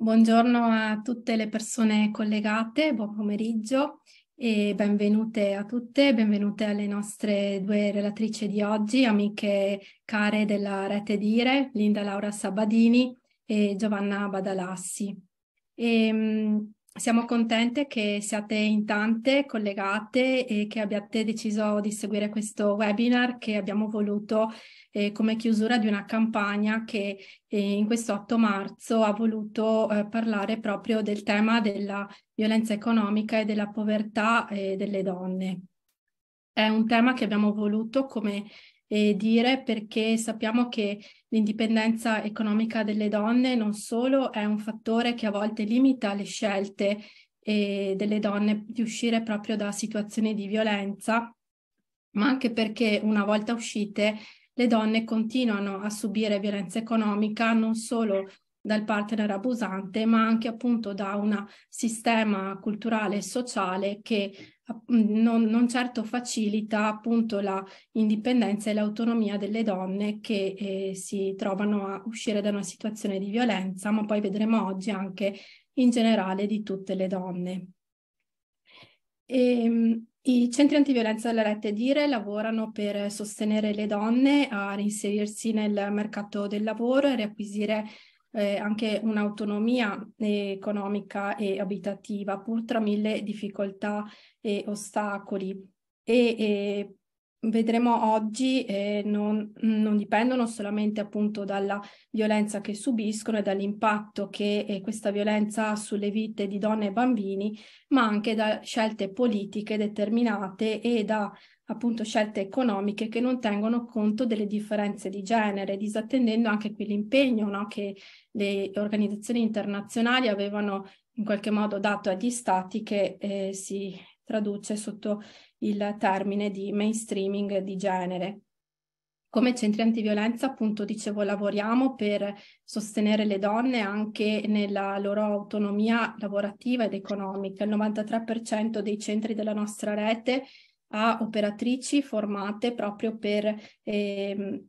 Buongiorno a tutte le persone collegate, buon pomeriggio e benvenute a tutte, benvenute alle nostre due relatrici di oggi, amiche care della rete Dire, Linda Laura Sabadini e Giovanna Badalassi. E, ehm, siamo contente che siate in tante collegate e che abbiate deciso di seguire questo webinar che abbiamo voluto eh, come chiusura di una campagna che eh, in questo 8 marzo ha voluto eh, parlare proprio del tema della violenza economica e della povertà eh, delle donne. È un tema che abbiamo voluto come e dire perché sappiamo che l'indipendenza economica delle donne non solo è un fattore che a volte limita le scelte eh, delle donne di uscire proprio da situazioni di violenza, ma anche perché una volta uscite le donne continuano a subire violenza economica non solo dal partner abusante, ma anche appunto da un sistema culturale e sociale che Mhmm, non, non, certo facilita appunto la indipendenza e l'autonomia delle donne che eh, si trovano a uscire da una situazione di violenza, ma poi vedremo oggi anche in generale di tutte le donne. E, ehm, i centri antiviolenza della rete Dire lavorano per sostenere le donne a reinserirsi nel mercato del lavoro e riacquisire eh, anche un'autonomia eh, economica e abitativa, pur tra mille difficoltà e ostacoli. E, e vedremo oggi eh, non, non, dipendono solamente appunto dalla violenza che subiscono e dall'impatto che eh, questa violenza ha sulle vite di donne e bambini, ma anche da scelte politiche determinate e da appunto scelte economiche che non tengono conto delle differenze di genere, disattendendo anche quell'impegno no, che le organizzazioni internazionali avevano in qualche modo dato agli stati che eh, si traduce sotto il termine di mainstreaming di genere. Come centri antiviolenza, appunto, dicevo, lavoriamo per sostenere le donne anche nella loro autonomia lavorativa ed economica. Il 93% dei centri della nostra rete a operatrici formate proprio per ehm,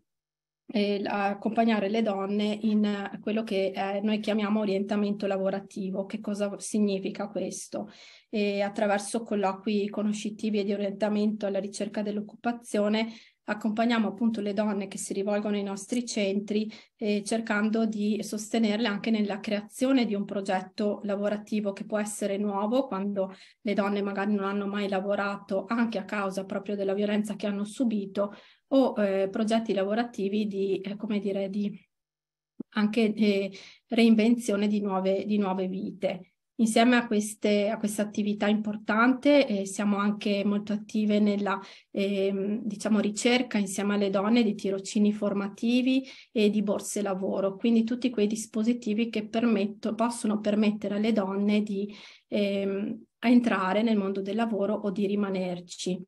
eh, accompagnare le donne in quello che eh, noi chiamiamo orientamento lavorativo. Che cosa significa questo? E attraverso colloqui conoscitivi e di orientamento alla ricerca dell'occupazione accompagniamo appunto le donne che si rivolgono ai nostri centri eh, cercando di sostenerle anche nella creazione di un progetto lavorativo che può essere nuovo quando le donne magari non hanno mai lavorato anche a causa proprio della violenza che hanno subito o eh, progetti lavorativi di, eh, come dire, di anche eh, reinvenzione di nuove, di nuove vite. Insieme a, queste, a questa attività importante eh, siamo anche molto attive nella eh, diciamo, ricerca insieme alle donne di tirocini formativi e di borse lavoro, quindi tutti quei dispositivi che permetto, possono permettere alle donne di eh, entrare nel mondo del lavoro o di rimanerci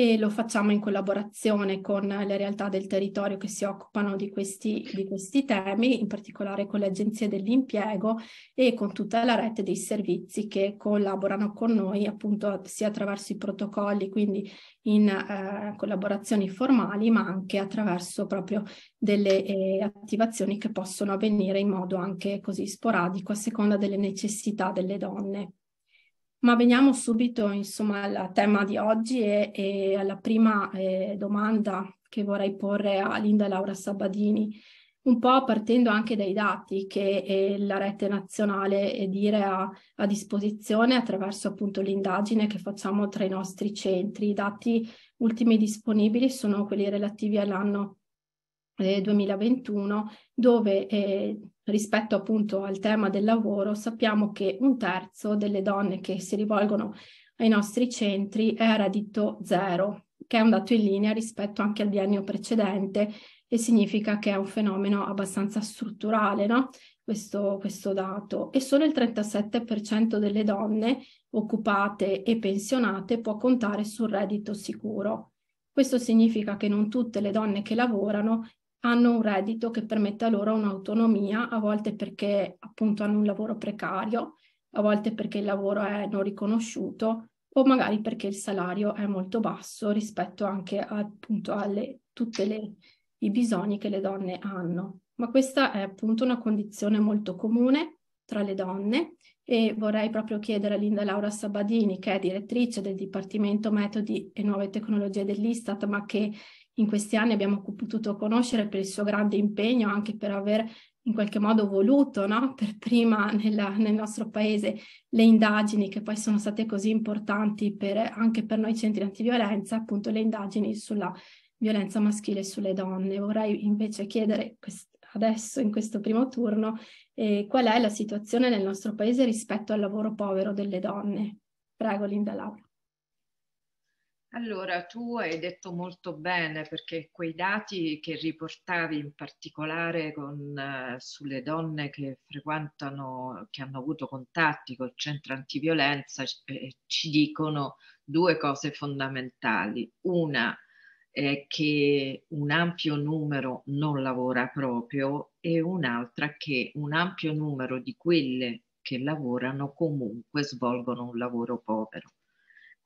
e lo facciamo in collaborazione con le realtà del territorio che si occupano di questi, di questi temi, in particolare con le agenzie dell'impiego e con tutta la rete dei servizi che collaborano con noi appunto sia attraverso i protocolli, quindi in eh, collaborazioni formali, ma anche attraverso proprio delle eh, attivazioni che possono avvenire in modo anche così sporadico a seconda delle necessità delle donne. Ma veniamo subito insomma al tema di oggi e, e alla prima eh, domanda che vorrei porre a Linda Laura Sabadini, un po' partendo anche dai dati che eh, la rete nazionale e eh, dire ha a disposizione attraverso appunto l'indagine che facciamo tra i nostri centri. I dati ultimi disponibili sono quelli relativi all'anno 2021, eh, dove eh, rispetto appunto al tema del lavoro sappiamo che un terzo delle donne che si rivolgono ai nostri centri è a reddito zero, che è un dato in linea rispetto anche al biennio precedente e significa che è un fenomeno abbastanza strutturale, no? Questo, questo, dato e solo il 37% delle donne occupate e pensionate può contare sul reddito sicuro. Questo significa che non tutte le donne che lavorano hanno un reddito che permetta loro un'autonomia, a volte perché appunto hanno un lavoro precario, a volte perché il lavoro è non riconosciuto o magari perché il salario è molto basso rispetto anche appunto a tutti i bisogni che le donne hanno. Ma questa è appunto una condizione molto comune tra le donne e vorrei proprio chiedere a Linda Laura Sabadini, che è direttrice del Dipartimento Metodi e Nuove Tecnologie dell'Istat, ma che in questi anni abbiamo potuto conoscere per il suo grande impegno, anche per aver in qualche modo voluto no? per prima nella, nel nostro paese le indagini che poi sono state così importanti per, anche per noi centri antiviolenza, appunto le indagini sulla violenza maschile sulle donne. Vorrei invece chiedere quest- adesso in questo primo turno eh, qual è la situazione nel nostro paese rispetto al lavoro povero delle donne. Prego Linda Laura. Allora, tu hai detto molto bene perché quei dati che riportavi in particolare con, uh, sulle donne che frequentano, che hanno avuto contatti col centro antiviolenza, eh, ci dicono due cose fondamentali. Una è che un ampio numero non lavora proprio e un'altra che un ampio numero di quelle che lavorano comunque svolgono un lavoro povero.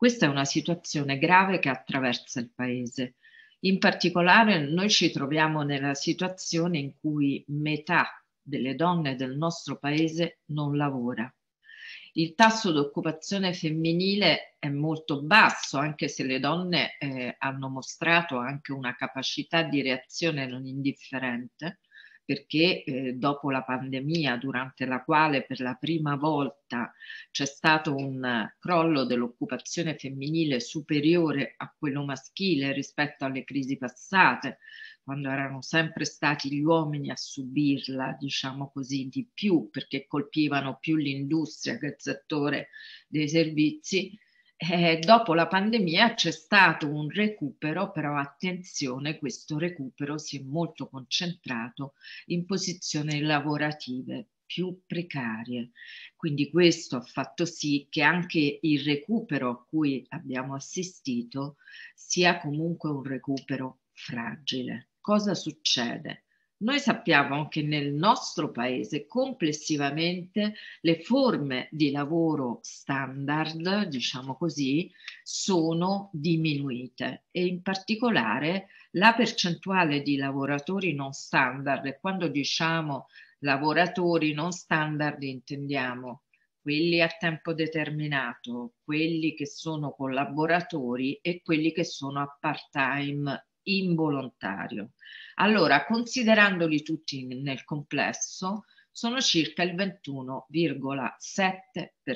Questa è una situazione grave che attraversa il paese. In particolare noi ci troviamo nella situazione in cui metà delle donne del nostro paese non lavora. Il tasso di occupazione femminile è molto basso, anche se le donne eh, hanno mostrato anche una capacità di reazione non indifferente, perché eh, dopo la pandemia, durante la quale per la prima volta c'è stato un crollo dell'occupazione femminile superiore a quello maschile rispetto alle crisi passate, quando erano sempre stati gli uomini a subirla, diciamo così, di più, perché colpivano più l'industria che il settore dei servizi, eh, dopo la pandemia c'è stato un recupero, però attenzione, questo recupero si è molto concentrato in posizioni lavorative più precarie. Quindi questo ha fatto sì che anche il recupero a cui abbiamo assistito sia comunque un recupero fragile. Cosa succede? Noi sappiamo che nel nostro paese complessivamente le forme di lavoro standard, diciamo così, sono diminuite e in particolare la percentuale di lavoratori non standard, e quando diciamo lavoratori non standard intendiamo quelli a tempo determinato, quelli che sono collaboratori e quelli che sono a part time involontario. Allora, considerandoli tutti nel complesso, sono circa il 21,7%.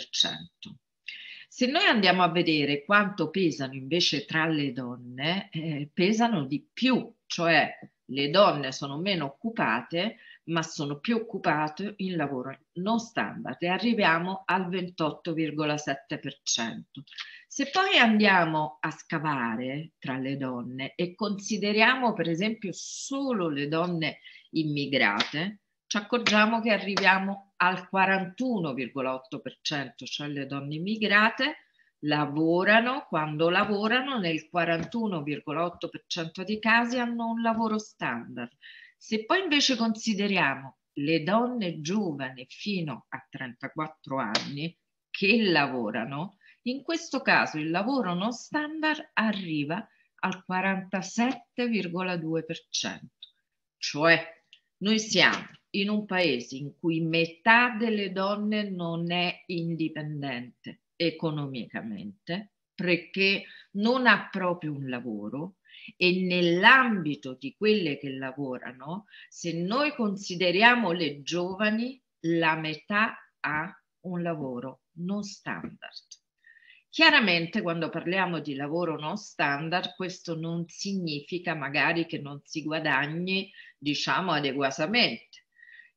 Se noi andiamo a vedere quanto pesano invece tra le donne, eh, pesano di più, cioè le donne sono meno occupate, ma sono più occupate in lavoro non standard e arriviamo al 28,7%. Se poi andiamo a scavare tra le donne e consideriamo per esempio solo le donne immigrate, ci accorgiamo che arriviamo al 41,8%, cioè le donne immigrate lavorano, quando lavorano nel 41,8% dei casi hanno un lavoro standard se poi invece consideriamo le donne giovani fino a 34 anni che lavorano, in questo caso il lavoro non standard arriva al 47,2%, cioè noi siamo in un paese in cui metà delle donne non è indipendente economicamente perché non ha proprio un lavoro, e nell'ambito di quelle che lavorano, se noi consideriamo le giovani, la metà ha un lavoro non standard. Chiaramente quando parliamo di lavoro non standard questo non significa magari che non si guadagni diciamo adeguatamente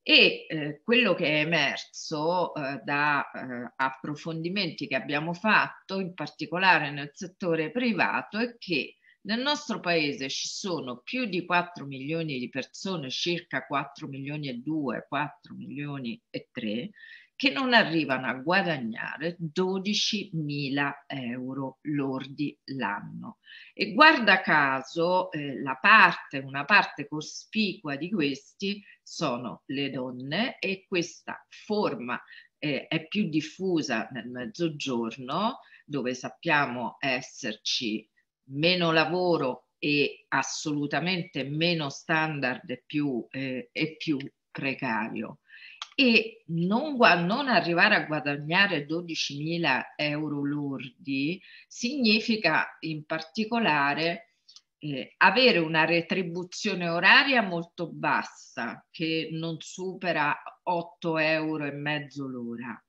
e eh, quello che è emerso eh, da eh, approfondimenti che abbiamo fatto in particolare nel settore privato è che nel nostro paese ci sono più di 4 milioni di persone, circa 4 milioni e 2, 4 milioni e 3, che non arrivano a guadagnare 12 mila euro lordi l'anno. E guarda caso, eh, la parte, una parte cospicua di questi sono le donne e questa forma eh, è più diffusa nel mezzogiorno, dove sappiamo esserci meno lavoro e assolutamente meno standard e più, eh, e più precario e non, non, arrivare a guadagnare 12.000 euro lordi significa in particolare eh, avere una retribuzione oraria molto bassa che non supera 8 euro e mezzo l'ora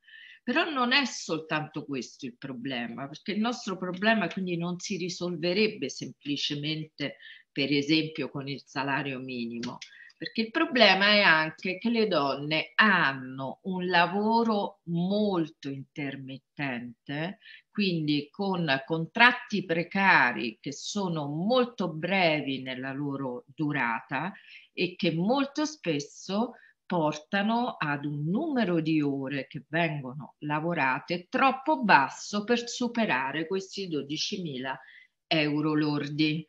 però non è soltanto questo il problema, perché il nostro problema quindi non si risolverebbe semplicemente, per esempio, con il salario minimo, perché il problema è anche che le donne hanno un lavoro molto intermittente, quindi con contratti precari che sono molto brevi nella loro durata e che molto spesso portano ad un numero di ore che vengono lavorate troppo basso per superare questi 12.000 euro lordi.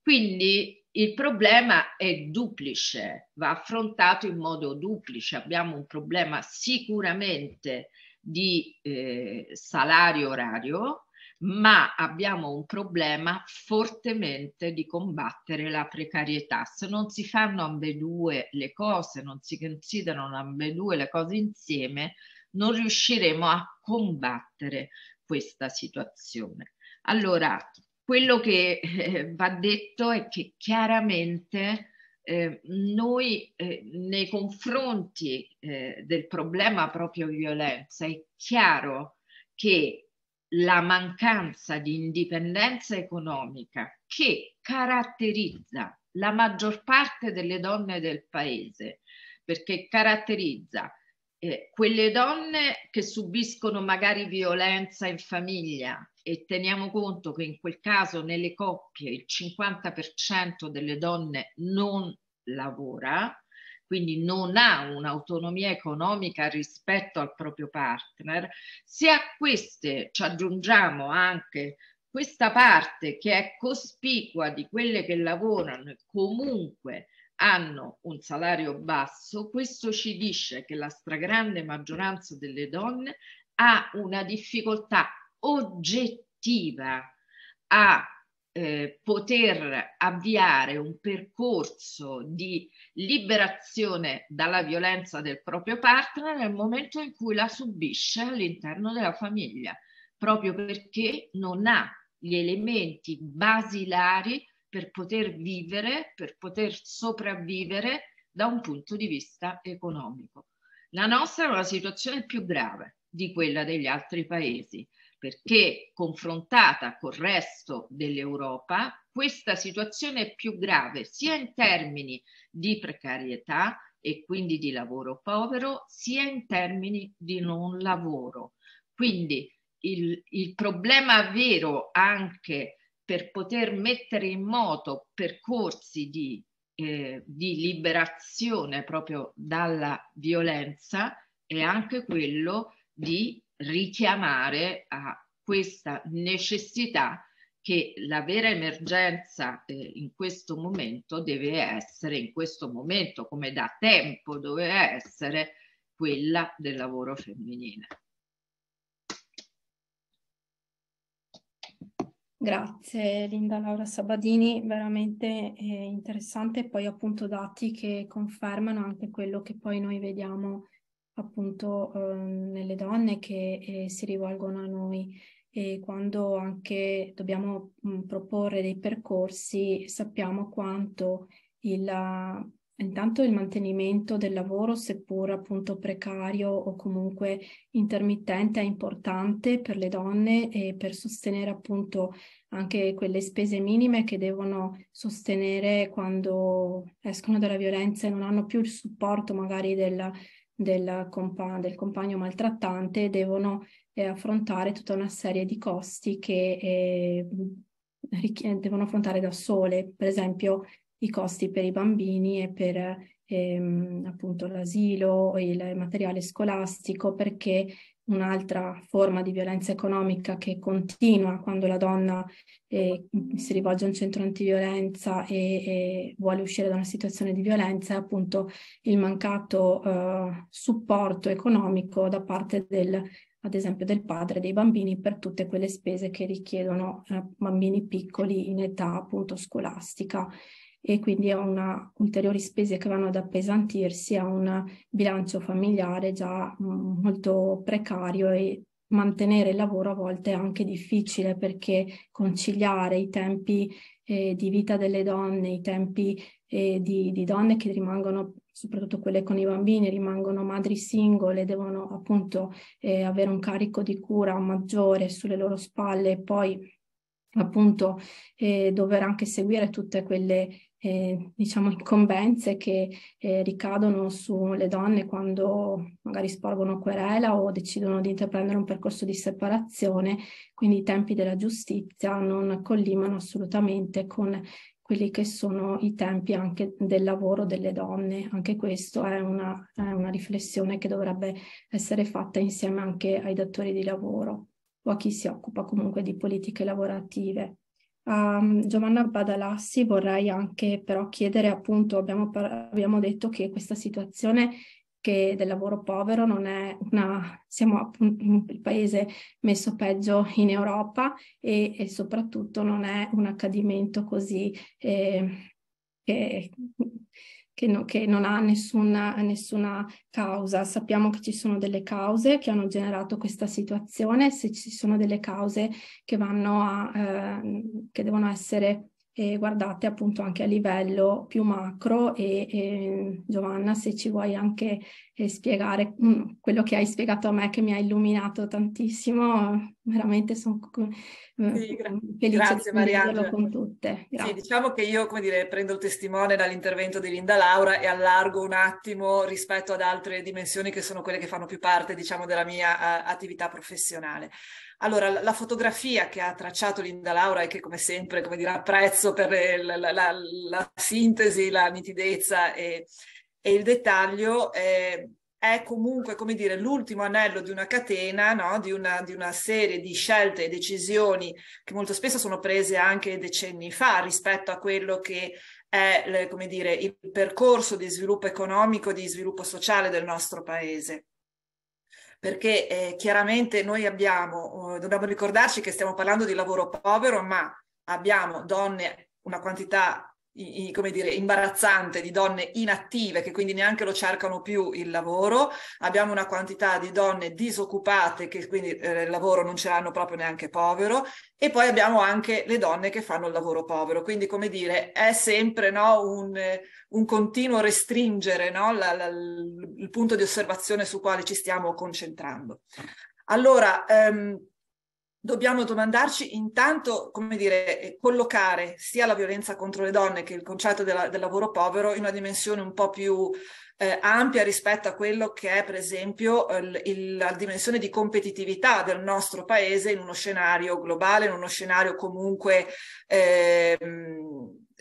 Quindi il problema è duplice, va affrontato in modo duplice. Abbiamo un problema sicuramente di eh, salario orario, ma abbiamo un problema fortemente di combattere la precarietà. Se non si fanno ambedue le cose, non si considerano ambedue le cose insieme, non riusciremo a combattere questa situazione. Allora, quello che eh, va detto è che chiaramente eh, noi eh, nei confronti eh, del problema proprio violenza è chiaro che la mancanza di indipendenza economica che caratterizza la maggior parte delle donne del paese, perché caratterizza eh, quelle donne che subiscono magari violenza in famiglia e teniamo conto che in quel caso nelle coppie il 50% delle donne non lavora, quindi non ha un'autonomia economica rispetto al proprio partner, se a queste ci aggiungiamo anche questa parte che è cospicua di quelle che lavorano e comunque hanno un salario basso, questo ci dice che la stragrande maggioranza delle donne ha una difficoltà oggettiva a eh, poter avviare un percorso di liberazione dalla violenza del proprio partner nel momento in cui la subisce all'interno della famiglia, proprio perché non ha gli elementi basilari per poter vivere, per poter sopravvivere da un punto di vista economico. La nostra è una situazione più grave di quella degli altri paesi, perché confrontata col resto dell'Europa, questa situazione è più grave sia in termini di precarietà e quindi di lavoro povero, sia in termini di non lavoro. Quindi il, il problema vero anche per poter mettere in moto percorsi di, eh, di liberazione proprio dalla violenza è anche quello che di richiamare a questa necessità che la vera emergenza eh, in questo momento deve essere, in questo momento come da tempo doveva essere, quella del lavoro femminile. Grazie Linda Laura Sabadini, veramente eh, interessante, poi appunto dati che confermano anche quello che poi noi vediamo appunto eh, nelle donne che eh, si rivolgono a noi e quando anche dobbiamo mh, proporre dei percorsi sappiamo quanto il, la, intanto il mantenimento del lavoro, seppur appunto precario o comunque intermittente, è importante per le donne e per sostenere appunto anche quelle spese minime che devono sostenere quando escono dalla violenza e non hanno più il supporto magari della del, compa- del compagno maltrattante devono eh, affrontare tutta una serie di costi che eh, richi- devono affrontare da sole, per esempio i costi per i bambini e per ehm, appunto l'asilo, il materiale scolastico, perché un'altra forma di violenza economica che continua quando la donna eh, si rivolge a un centro antiviolenza e, e, vuole uscire da una situazione di violenza è appunto il mancato eh, supporto economico da parte del, ad esempio del padre dei bambini per tutte quelle spese che richiedono eh, bambini piccoli in età appunto scolastica e quindi a una, ulteriori spese che vanno ad appesantirsi a un bilancio familiare già mm, molto precario e mantenere il lavoro a volte è anche difficile perché conciliare i tempi eh, di vita delle donne, i tempi eh, di, di donne che rimangono soprattutto quelle con i bambini, rimangono madri singole, devono appunto eh, avere un carico di cura maggiore sulle loro spalle e poi appunto eh, dover anche seguire tutte quelle eh, diciamo incombenze che eh, ricadono sulle donne quando magari sporgono querela o decidono di intraprendere un percorso di separazione, quindi i tempi della giustizia non collimano assolutamente con quelli che sono i tempi anche del lavoro delle donne. Anche questo è una, è una riflessione che dovrebbe essere fatta insieme anche ai datori di lavoro o a chi si occupa comunque di politiche lavorative. A ehm, Giovanna Badalassi vorrei anche però chiedere, appunto, abbiamo, par- abbiamo detto che questa situazione che del lavoro povero non è una, siamo appunto il paese messo peggio in Europa e, e soprattutto non è un accadimento così eh, che, che, no, che non ha nessuna, nessuna, causa. Sappiamo che ci sono delle cause che hanno generato questa situazione, se ci sono delle cause che, a, eh, che devono essere eh, guardate appunto anche a livello più macro e, e Giovanna se ci vuoi anche eh, spiegare mh, mm, quello che hai spiegato a me che mi ha illuminato tantissimo, veramente sono eh, sì, gra- felice grazie, di condividerlo con tutte. Grazie. Sì, diciamo che io come dire prendo il testimone dall'intervento di Linda Laura e allargo un attimo rispetto ad altre dimensioni che sono quelle che fanno più parte diciamo della mia a, eh, attività professionale. Allora, la fotografia che ha tracciato Linda Laura e che come sempre, come dire, apprezzo per eh, la, la, la sintesi, la nitidezza e, e il dettaglio, eh, è comunque, come dire, l'ultimo anello di una catena, no? di, una, di, una, serie di scelte e decisioni che molto spesso sono prese anche decenni fa rispetto a quello che è, come dire, il percorso di sviluppo economico, di sviluppo sociale del nostro paese perché eh, chiaramente noi abbiamo, eh, dobbiamo ricordarci che stiamo parlando di lavoro povero, ma abbiamo donne, una quantità i, come dire, imbarazzante di donne inattive che quindi neanche lo cercano più il lavoro, abbiamo una quantità di donne disoccupate che quindi eh, il lavoro non ce l'hanno proprio neanche povero e poi abbiamo anche le donne che fanno il lavoro povero, quindi come dire è sempre no, un, un, continuo restringere no, la, la, il punto di osservazione su quale ci stiamo concentrando. Allora, ehm, dobbiamo domandarci intanto, come dire, eh, collocare sia la violenza contro le donne che il concetto della, del lavoro povero in una dimensione un po' più eh, ampia rispetto a quello che è per esempio il, il, la dimensione di competitività del nostro paese in uno scenario globale, in uno scenario comunque... Eh,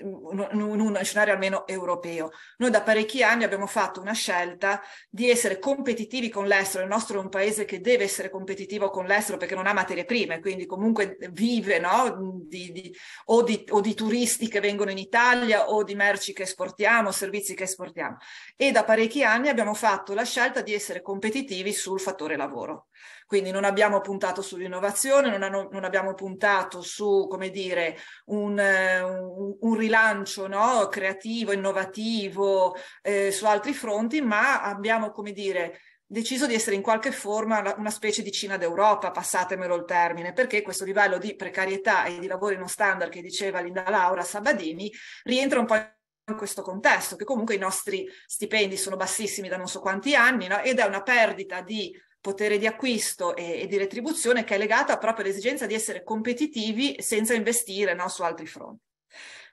in uno scenario almeno europeo. Noi da parecchi anni abbiamo fatto una scelta di essere competitivi con l'estero. Il nostro è un paese che deve essere competitivo con l'estero perché non ha materie prime, quindi comunque vive no? di, di, o, di, o, di, turisti che vengono in Italia o di merci che esportiamo, servizi che esportiamo. E da parecchi anni abbiamo fatto la scelta di essere competitivi sul fattore lavoro. Quindi non abbiamo puntato sull'innovazione, non, hanno, non abbiamo puntato su, come dire, un, eh, un, un rilancio no? creativo, innovativo eh, su altri fronti, ma abbiamo, come dire, deciso di essere in qualche forma una specie di Cina d'Europa, passatemelo il termine, perché questo livello di precarietà e di lavoro non standard che diceva Linda Laura Sabadini rientra un po' in questo contesto, che comunque i nostri stipendi sono bassissimi da non so quanti anni no? ed è una perdita di potere di acquisto e, e, di retribuzione che è legata proprio all'esigenza di essere competitivi senza investire no, su altri fronti.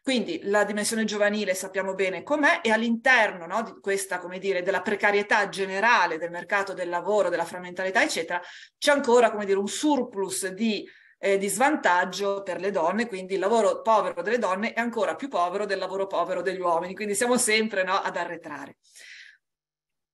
Quindi la dimensione giovanile sappiamo bene com'è e all'interno no, di questa, come dire, della precarietà generale del mercato del lavoro, della frammentarietà, eccetera, c'è ancora, come dire, un surplus di, eh, di svantaggio per le donne, quindi il lavoro povero delle donne è ancora più povero del lavoro povero degli uomini, quindi siamo sempre no, ad arretrare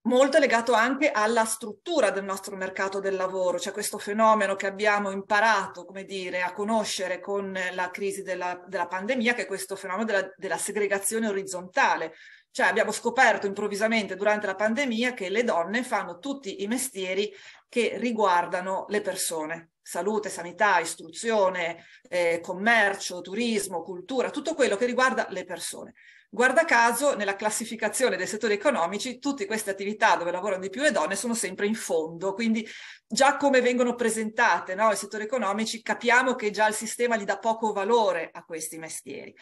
molto legato anche alla struttura del nostro mercato del lavoro, cioè questo fenomeno che abbiamo imparato, come dire, a conoscere con la crisi della, della pandemia, che è questo fenomeno della, della segregazione orizzontale. Cioè abbiamo scoperto improvvisamente durante la pandemia che le donne fanno tutti i mestieri che riguardano le persone, salute, sanità, istruzione, eh, commercio, turismo, cultura, tutto quello che riguarda le persone. Guarda caso, nella classificazione dei settori economici, tutte queste attività dove lavorano di più le donne sono sempre in fondo, quindi già come vengono presentate no, i settori economici capiamo che già il sistema gli dà poco valore a questi mestieri.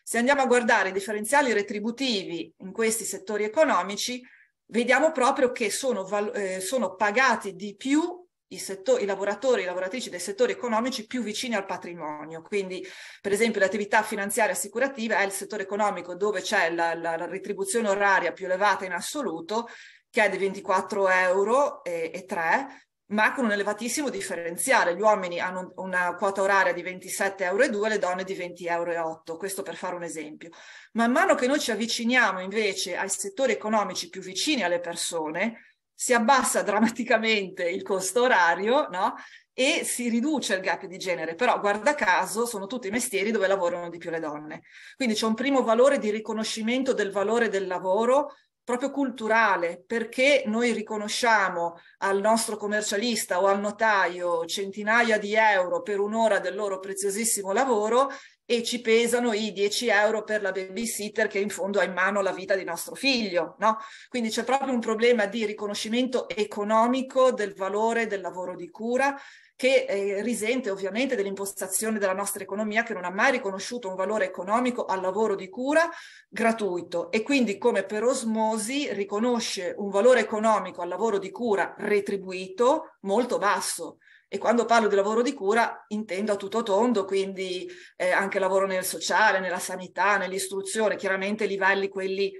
Se andiamo a guardare i differenziali retributivi in questi settori economici, vediamo proprio che sono, eh, sono pagati di più i, settori, i lavoratori e le lavoratrici dei settori economici più vicini al patrimonio. Quindi, per esempio, l'attività finanziaria assicurativa è il settore economico dove c'è la, la, la retribuzione oraria più elevata in assoluto, che è di 24 euro e, e 3, ma con un elevatissimo differenziale. Gli uomini hanno una quota oraria di 27,2 euro, le donne di 20,8 euro, questo per fare un esempio. Man mano che noi ci avviciniamo invece ai settori economici più vicini alle persone, si abbassa drammaticamente il costo orario, no? E si riduce il gap di genere, però guarda caso sono tutti i mestieri dove lavorano di più le donne. Quindi c'è un primo valore di riconoscimento del valore del lavoro proprio culturale, perché noi riconosciamo al nostro commercialista o al notaio centinaia di euro per un'ora del loro preziosissimo lavoro e ci pesano i 10 euro per la babysitter che in fondo ha in mano la vita di nostro figlio, no? Quindi c'è proprio un problema di riconoscimento economico del valore del lavoro di cura che eh, risente ovviamente dell'impostazione della nostra economia che non ha mai riconosciuto un valore economico al lavoro di cura gratuito e quindi come per osmosi riconosce un valore economico al lavoro di cura retribuito molto basso e quando parlo di lavoro di cura intendo a tutto tondo, quindi eh, anche lavoro nel sociale, nella sanità, nell'istruzione, chiaramente livelli quelli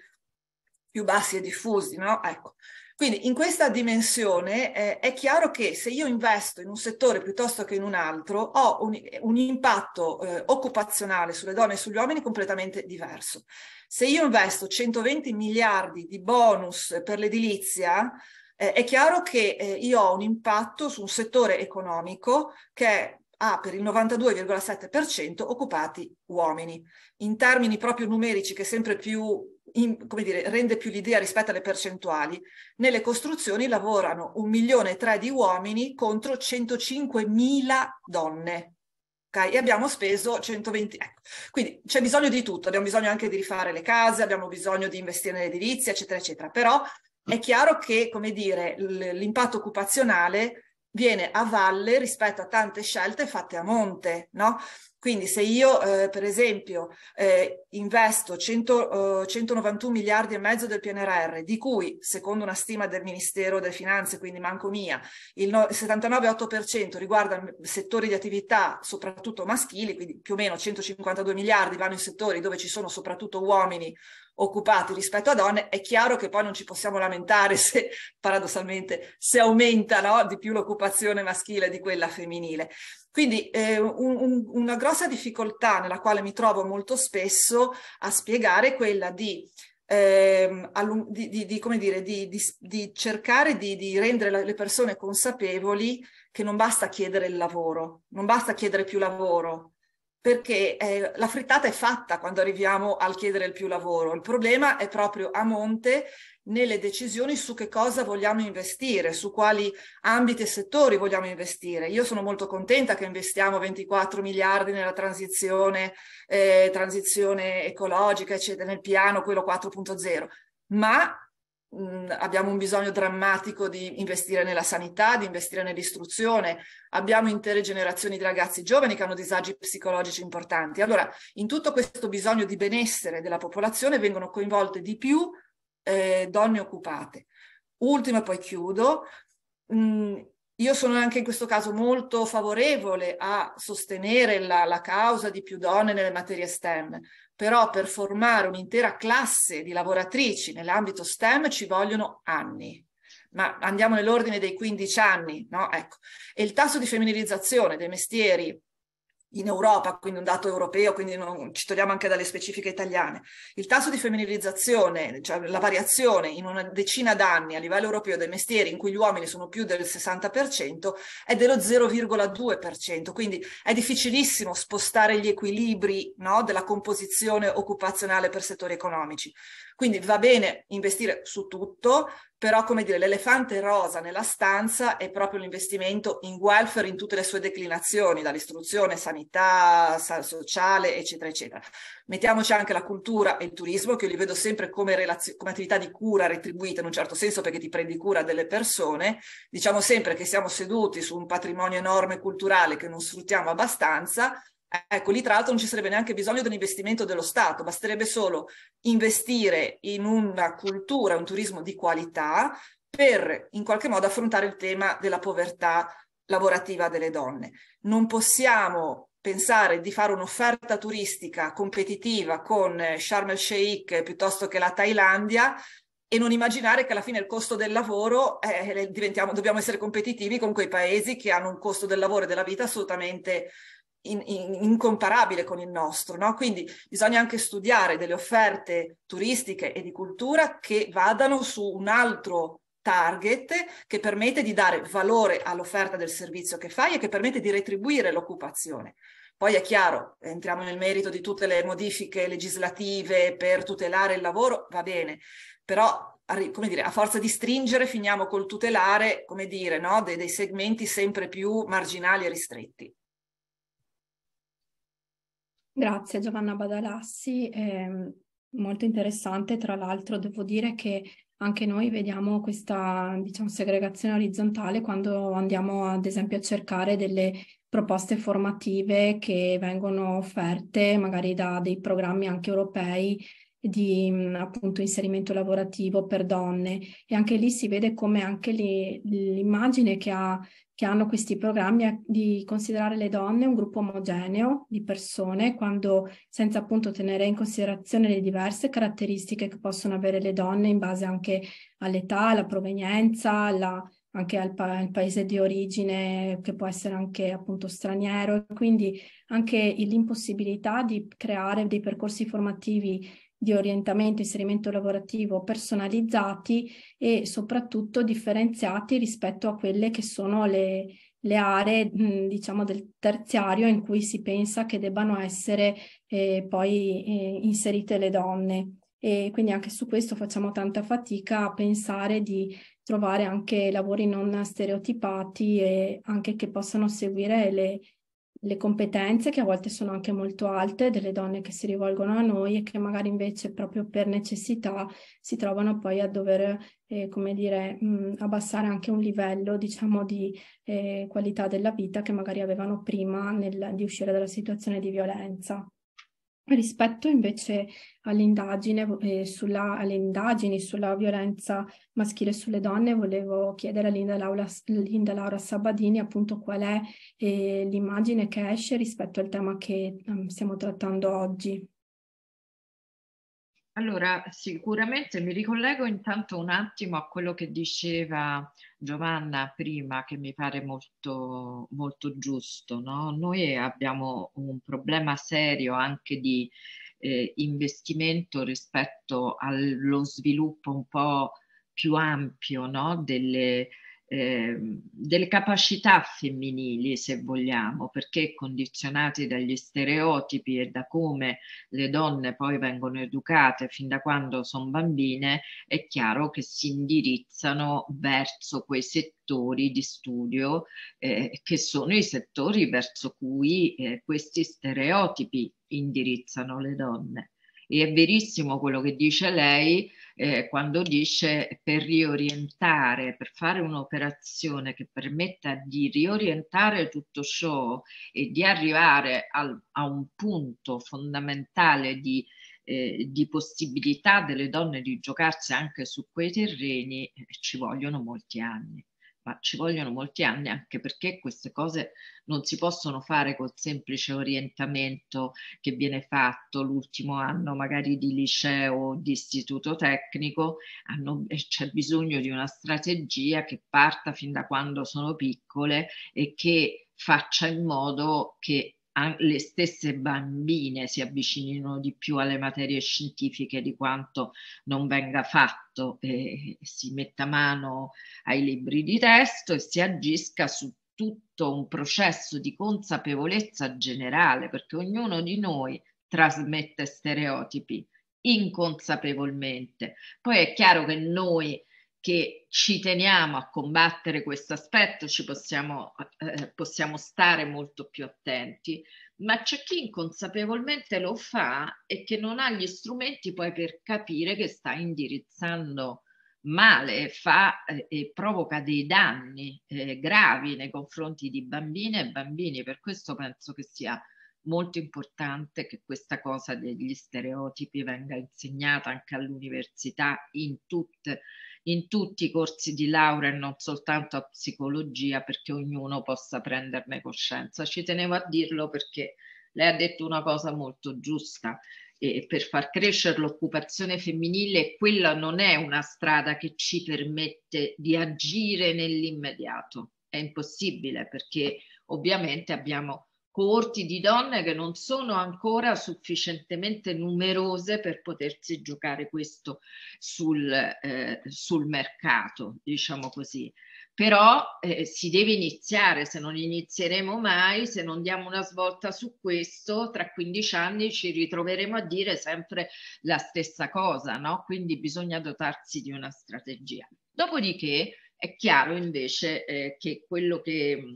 più bassi e diffusi, no? Ecco. Quindi in questa dimensione eh, è chiaro che se io investo in un settore piuttosto che in un altro ho un, un impatto eh, occupazionale sulle donne e sugli uomini completamente diverso. Se io investo 120 miliardi di bonus per l'edilizia, eh, è chiaro che eh, io ho un impatto su un settore economico che ha per il 92,7% occupati uomini. In termini proprio numerici, che sempre più in, come dire, rende più l'idea rispetto alle percentuali. Nelle costruzioni lavorano un milione e tre di uomini contro 105.000 donne. Okay? E abbiamo speso 120. Ecco. Quindi c'è bisogno di tutto, abbiamo bisogno anche di rifare le case, abbiamo bisogno di investire nell'edilizia, eccetera, eccetera. Però è chiaro che, come dire, l'impatto occupazionale viene a valle rispetto a tante scelte fatte a monte, no? Quindi se io, eh, per esempio, eh, investo 100, eh, 191 miliardi e mezzo del PNRR, di cui, secondo una stima del Ministero delle Finanze, quindi manco mia, il no, 79,8% riguarda settori di attività soprattutto maschili, quindi più o meno 152 miliardi vanno in settori dove ci sono soprattutto uomini occupati rispetto a donne, è chiaro che poi non ci possiamo lamentare se, paradossalmente, se aumenta no, di più l'occupazione maschile di quella femminile. Quindi eh, un, un, una grossa difficoltà nella quale mi trovo molto spesso a spiegare è quella di Ehm, di, di, di, come dire, di, di cercare di, rendere le persone consapevoli che non basta chiedere il lavoro, non basta chiedere più lavoro, perché eh, la frittata è fatta quando arriviamo al chiedere il più lavoro. Il problema è proprio a monte nelle decisioni su che cosa vogliamo investire, su quali ambiti e settori vogliamo investire. Io sono molto contenta che investiamo 24 miliardi nella transizione, eh, transizione ecologica, eccetera, nel piano quello 4.0, ma mh, mm, abbiamo un bisogno drammatico di investire nella sanità, di investire nell'istruzione, abbiamo intere generazioni di ragazzi giovani che hanno disagi psicologici importanti. Allora, in tutto questo bisogno di benessere della popolazione vengono coinvolte di più eh, donne occupate. Ultimo e poi chiudo. Mh, mm, io sono anche in questo caso molto favorevole a sostenere la, la causa di più donne nelle materie STEM, però per formare un'intera classe di lavoratrici nell'ambito STEM ci vogliono anni. Ma andiamo nell'ordine dei 15 anni, no? Ecco. E il tasso di femminilizzazione dei mestieri in Europa, quindi un dato europeo, quindi non, ci togliamo anche dalle specifiche italiane. Il tasso di femminilizzazione, cioè la variazione in una decina d'anni a livello europeo dei mestieri in cui gli uomini sono più del 60% è dello 0,2%, quindi è difficilissimo spostare gli equilibri no, della composizione occupazionale per settori economici. Quindi va bene investire su tutto, però come dire l'elefante rosa nella stanza è proprio l'investimento in welfare in tutte le sue declinazioni, dall'istruzione, sanità, sociale, eccetera, eccetera. Mettiamoci anche la cultura e il turismo, che io li vedo sempre come, relaz- come attività di cura retribuita in un certo senso perché ti prendi cura delle persone, diciamo sempre che siamo seduti su un patrimonio enorme culturale che non sfruttiamo abbastanza, Ecco, lì tra l'altro non ci sarebbe neanche bisogno di un investimento dello Stato, basterebbe solo investire in una cultura, un turismo di qualità per in qualche modo affrontare il tema della povertà lavorativa delle donne. Non possiamo pensare di fare un'offerta turistica competitiva con eh, Sharm el Sheikh piuttosto che la Thailandia e non immaginare che alla fine il costo del lavoro eh, eh dobbiamo essere competitivi con quei paesi che hanno un costo del lavoro e della vita assolutamente in, in, incomparabile con il nostro, no? Quindi bisogna anche studiare delle offerte turistiche e di cultura che vadano su un altro target che permette di dare valore all'offerta del servizio che fai e che permette di retribuire l'occupazione. Poi è chiaro, entriamo nel merito di tutte le modifiche legislative per tutelare il lavoro, va bene, però come dire, a forza di stringere finiamo col tutelare, come dire, no? De- dei segmenti sempre più marginali e ristretti. Grazie Giovanna Badalassi, eh, molto interessante. Tra l'altro devo dire che anche noi vediamo questa diciamo, segregazione orizzontale quando andiamo ad esempio a cercare delle proposte formative che vengono offerte magari da dei programmi anche europei di appunto inserimento lavorativo per donne e anche lì si vede come anche lì, l'immagine che ha che hanno questi programmi di considerare le donne un gruppo omogeneo di persone quando senza appunto tenere in considerazione le diverse caratteristiche che possono avere le donne in base anche all'età, alla provenienza, alla, anche al, pa- al, paese di origine che può essere anche appunto straniero, quindi anche l'impossibilità di creare dei percorsi formativi di orientamento, inserimento lavorativo personalizzati e soprattutto differenziati rispetto a quelle che sono le, le aree mm, diciamo del terziario in cui si pensa che debbano essere eh, poi eh, inserite le donne e quindi anche su questo facciamo tanta fatica a pensare di trovare anche lavori non stereotipati e anche che possano seguire le, le competenze che a volte sono anche molto alte delle donne che si rivolgono a noi e che magari invece proprio per necessità si trovano poi a dover, eh, come dire, mh, abbassare anche un livello, diciamo, di eh, qualità della vita che magari avevano prima nel, di uscire dalla situazione di violenza rispetto invece all'indagine, eh, sulla, alle indagini sulla violenza maschile sulle donne, volevo chiedere a Linda Laura, Linda Laura Sabadini appunto qual è eh, l'immagine che esce rispetto al tema che um, stiamo trattando oggi. Allora, sicuramente mi ricollego intanto un attimo a quello che diceva Giovanna prima, che mi pare molto, molto giusto. No? Noi abbiamo un problema serio anche di eh, investimento rispetto allo sviluppo un po' più ampio no? delle, Ehm, delle capacità femminili, se vogliamo, perché condizionati dagli stereotipi e da come le donne poi vengono educate fin da quando sono bambine, è chiaro che si indirizzano verso quei settori di studio eh, che sono i settori verso cui eh, questi stereotipi indirizzano le donne. E è verissimo quello che dice lei, eh, quando dice per riorientare, per fare un'operazione che permetta di riorientare tutto ciò e di arrivare al, a un punto fondamentale di, eh, di possibilità delle donne di giocarsi anche su quei terreni, eh, ci vogliono molti anni ma ci vogliono molti anni anche perché queste cose non si possono fare col semplice orientamento che viene fatto l'ultimo anno magari di liceo o di istituto tecnico, hanno, c'è bisogno di una strategia che parta fin da quando sono piccole e che faccia in modo che le stesse bambine si avvicinino di più alle materie scientifiche di quanto non venga fatto e si metta mano ai libri di testo e si agisca su tutto un processo di consapevolezza generale perché ognuno di noi trasmette stereotipi inconsapevolmente. Poi è chiaro che noi che ci teniamo a combattere questo aspetto, ci possiamo, eh, possiamo stare molto più attenti, ma c'è chi inconsapevolmente lo fa e che non ha gli strumenti poi per capire che sta indirizzando male, fa eh, e provoca dei danni eh, gravi nei confronti di bambine e bambini. Per questo penso che sia molto importante che questa cosa degli stereotipi venga insegnata anche all'università in tutte le in tutti i corsi di laurea e non soltanto a psicologia perché ognuno possa prenderne coscienza. Ci tenevo a dirlo perché lei ha detto una cosa molto giusta. E per far crescere l'occupazione femminile, quella non è una strada che ci permette di agire nell'immediato. È impossibile perché ovviamente abbiamo coorti di donne che non sono ancora sufficientemente numerose per potersi giocare questo sul, eh, sul mercato, diciamo così. Però eh, si deve iniziare, se non inizieremo mai, se non diamo una svolta su questo, tra 15 anni ci ritroveremo a dire sempre la stessa cosa, no? Quindi bisogna dotarsi di una strategia. Dopodiché è chiaro invece eh, che quello che... Mh,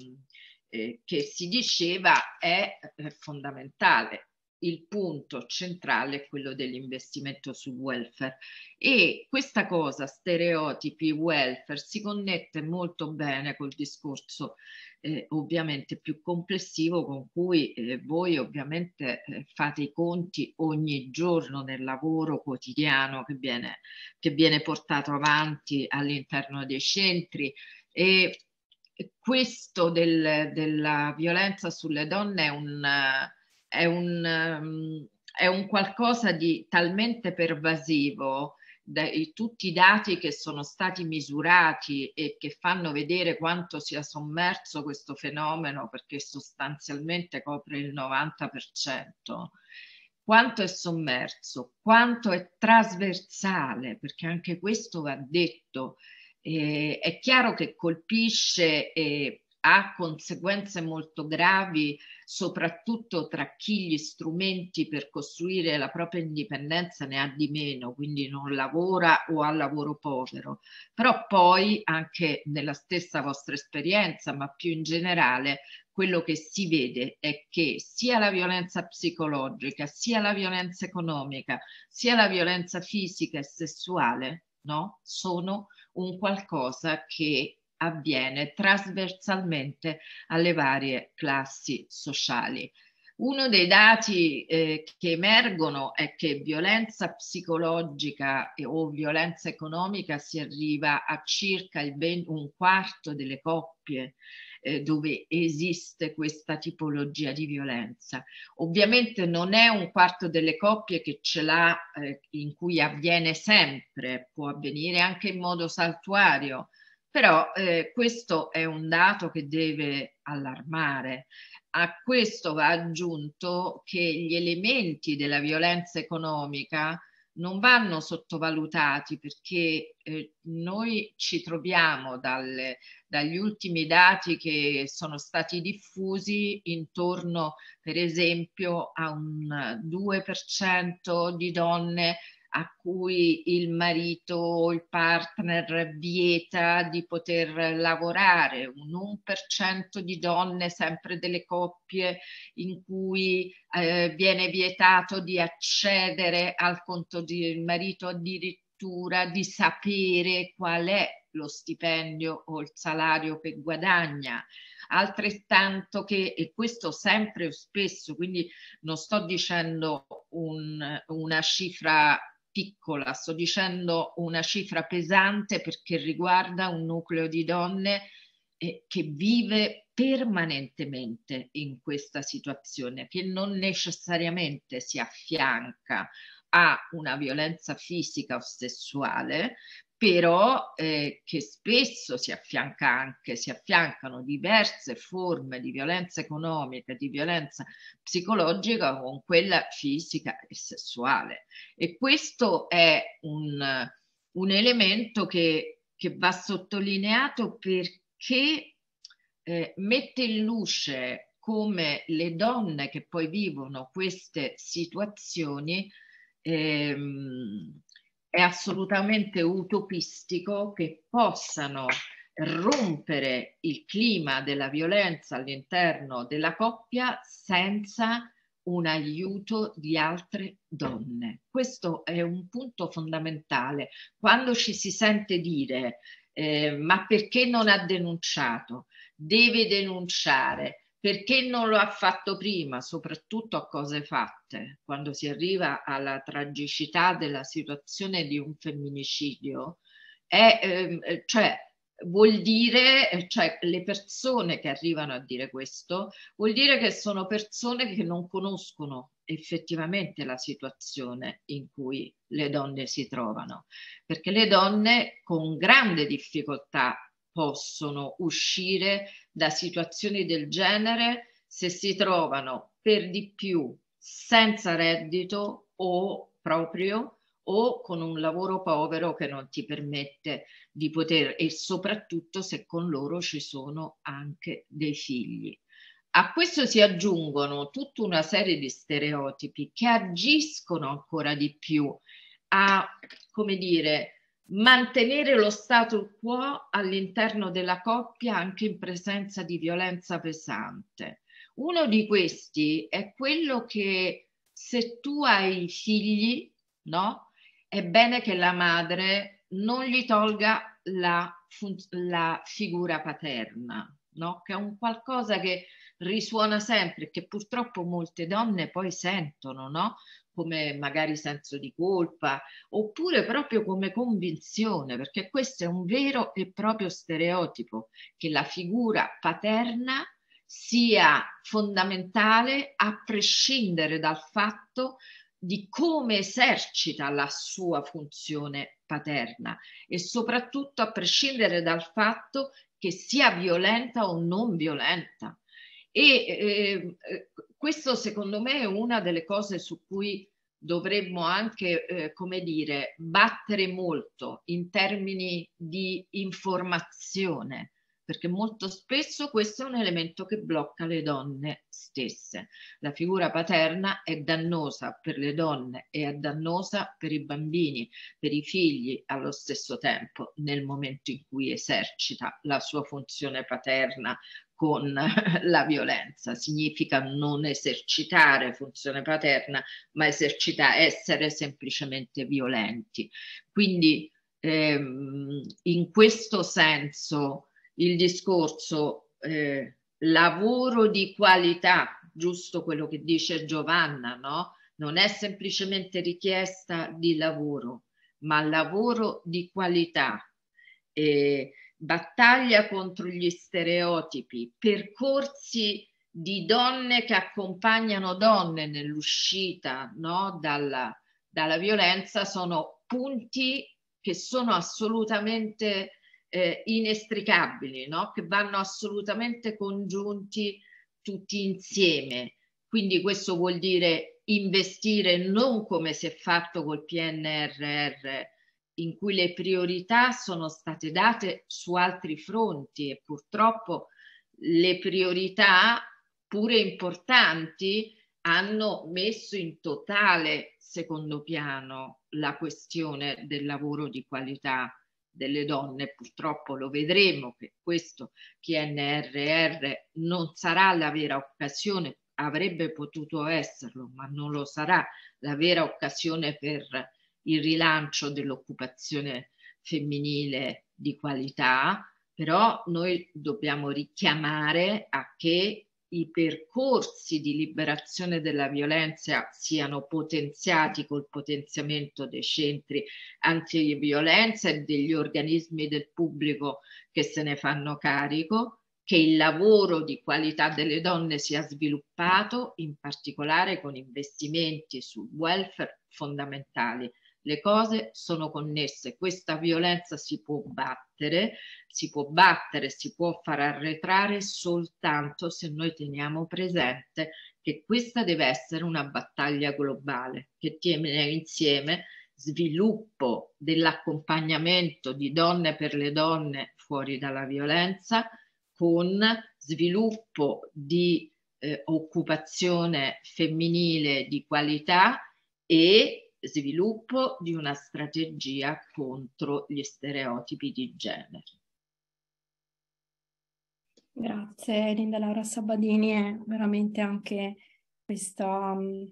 eh, che si diceva è eh, fondamentale. Il punto centrale è quello dell'investimento sul welfare e questa cosa, stereotipi, welfare, si connette molto bene col discorso eh, ovviamente più complessivo con cui eh, voi ovviamente eh, fate i conti ogni giorno nel lavoro quotidiano che viene, che viene portato avanti all'interno dei centri e questo del, della violenza sulle donne è un, è un, è un qualcosa di talmente pervasivo tutti i dati che sono stati misurati e che fanno vedere quanto sia sommerso questo fenomeno, perché sostanzialmente copre il 90%, quanto è sommerso, quanto è trasversale, perché anche questo va detto, eh, è chiaro che colpisce e ha conseguenze molto gravi, soprattutto tra chi gli strumenti per costruire la propria indipendenza ne ha di meno, quindi non lavora o ha lavoro povero. Però poi anche nella stessa vostra esperienza, ma più in generale, quello che si vede è che sia la violenza psicologica, sia la violenza economica, sia la violenza fisica e sessuale, no? Sono un qualcosa che avviene trasversalmente alle varie classi sociali. Uno dei dati eh, che emergono è che violenza psicologica e, o violenza economica si arriva a circa 20, un quarto delle coppie eh, dove esiste questa tipologia di violenza. Ovviamente non è un quarto delle coppie che ce l'ha eh, in cui avviene sempre, può avvenire anche in modo saltuario, però eh, questo è un dato che deve allarmare. A questo va aggiunto che gli elementi della violenza economica non vanno sottovalutati perché eh, noi ci troviamo dal, dagli ultimi dati che sono stati diffusi intorno per esempio a un 2% di donne a cui il marito o il partner vieta di poter lavorare, un 1% di donne, sempre delle coppie in cui eh, viene vietato di accedere al conto del marito, addirittura di sapere qual è lo stipendio o il salario che guadagna altrettanto che, e questo sempre o spesso, quindi non sto dicendo un, una cifra piccola, sto dicendo una cifra pesante perché riguarda un nucleo di donne eh, che vive permanentemente in questa situazione, che non necessariamente si affianca a una violenza fisica o sessuale, però eh, che spesso si affianca anche, si affiancano diverse forme di violenza economica, di violenza psicologica con quella fisica e sessuale. E questo è un, un elemento che, che, va sottolineato perché eh, mette in luce come le donne che poi vivono queste situazioni ehm, è assolutamente utopistico che possano rompere il clima della violenza all'interno della coppia senza un aiuto di altre donne. Questo è un punto fondamentale. Quando ci si sente dire eh, ma perché non ha denunciato, deve denunciare, perché non lo ha fatto prima, soprattutto a cose fatte, quando si arriva alla tragicità della situazione di un femminicidio, è, ehm, eh, cioè, vuol dire, eh, cioè, le persone che arrivano a dire questo, vuol dire che sono persone che non conoscono effettivamente la situazione in cui le donne si trovano, perché le donne con grande difficoltà possono uscire da situazioni del genere se si trovano per di più senza reddito o proprio o con un lavoro povero che non ti permette di poter e soprattutto se con loro ci sono anche dei figli. A questo si aggiungono tutta una serie di stereotipi che agiscono ancora di più a, come dire, mantenere lo stato quo all'interno della coppia anche in presenza di violenza pesante. Uno di questi è quello che se tu hai figli, no? È bene che la madre non gli tolga la, la figura paterna, no? Che è un qualcosa che risuona sempre, che purtroppo molte donne poi sentono, no? come magari senso di colpa, oppure proprio come convinzione, perché questo è un vero e proprio stereotipo, che la figura paterna sia fondamentale a prescindere dal fatto di come esercita la sua funzione paterna e soprattutto a prescindere dal fatto che sia violenta o non violenta. E eh, questo secondo me è una delle cose su cui dovremmo anche, eh, come dire, battere molto in termini di informazione, perché molto spesso questo è un elemento che blocca le donne stesse. La figura paterna è dannosa per le donne e è dannosa per i bambini, per i figli allo stesso tempo, nel momento in cui esercita la sua funzione paterna con la violenza, significa non esercitare funzione paterna, ma esercita, essere semplicemente violenti. Quindi ehm, in questo senso il discorso eh, lavoro di qualità, giusto quello che dice Giovanna, no? non è semplicemente richiesta di lavoro, ma lavoro di qualità. E, battaglia contro gli stereotipi, percorsi di donne che accompagnano donne nell'uscita no? dalla, dalla, violenza sono punti che sono assolutamente eh, inestricabili, no? che vanno assolutamente congiunti tutti insieme. Quindi questo vuol dire investire non come si è fatto col PNRR in cui le priorità sono state date su altri fronti e purtroppo le priorità pure importanti hanno messo in totale secondo piano la questione del lavoro di qualità delle donne. Purtroppo lo vedremo che questo PNRR non sarà la vera occasione, avrebbe potuto esserlo, ma non lo sarà la vera occasione per il rilancio dell'occupazione femminile di qualità, però noi dobbiamo richiamare a che i percorsi di liberazione dalla violenza siano potenziati col potenziamento dei centri antiviolenza e degli organismi del pubblico che se ne fanno carico, che il lavoro di qualità delle donne sia sviluppato in particolare con investimenti su welfare fondamentali le cose sono connesse, questa violenza si può battere, si può battere, si può far arretrare soltanto se noi teniamo presente che questa deve essere una battaglia globale che tiene insieme sviluppo dell'accompagnamento di donne per le donne fuori dalla violenza con sviluppo di eh, occupazione femminile di qualità e sviluppo di una strategia contro gli stereotipi di genere. Grazie Linda Laura Sabadini, è veramente anche questo, mm,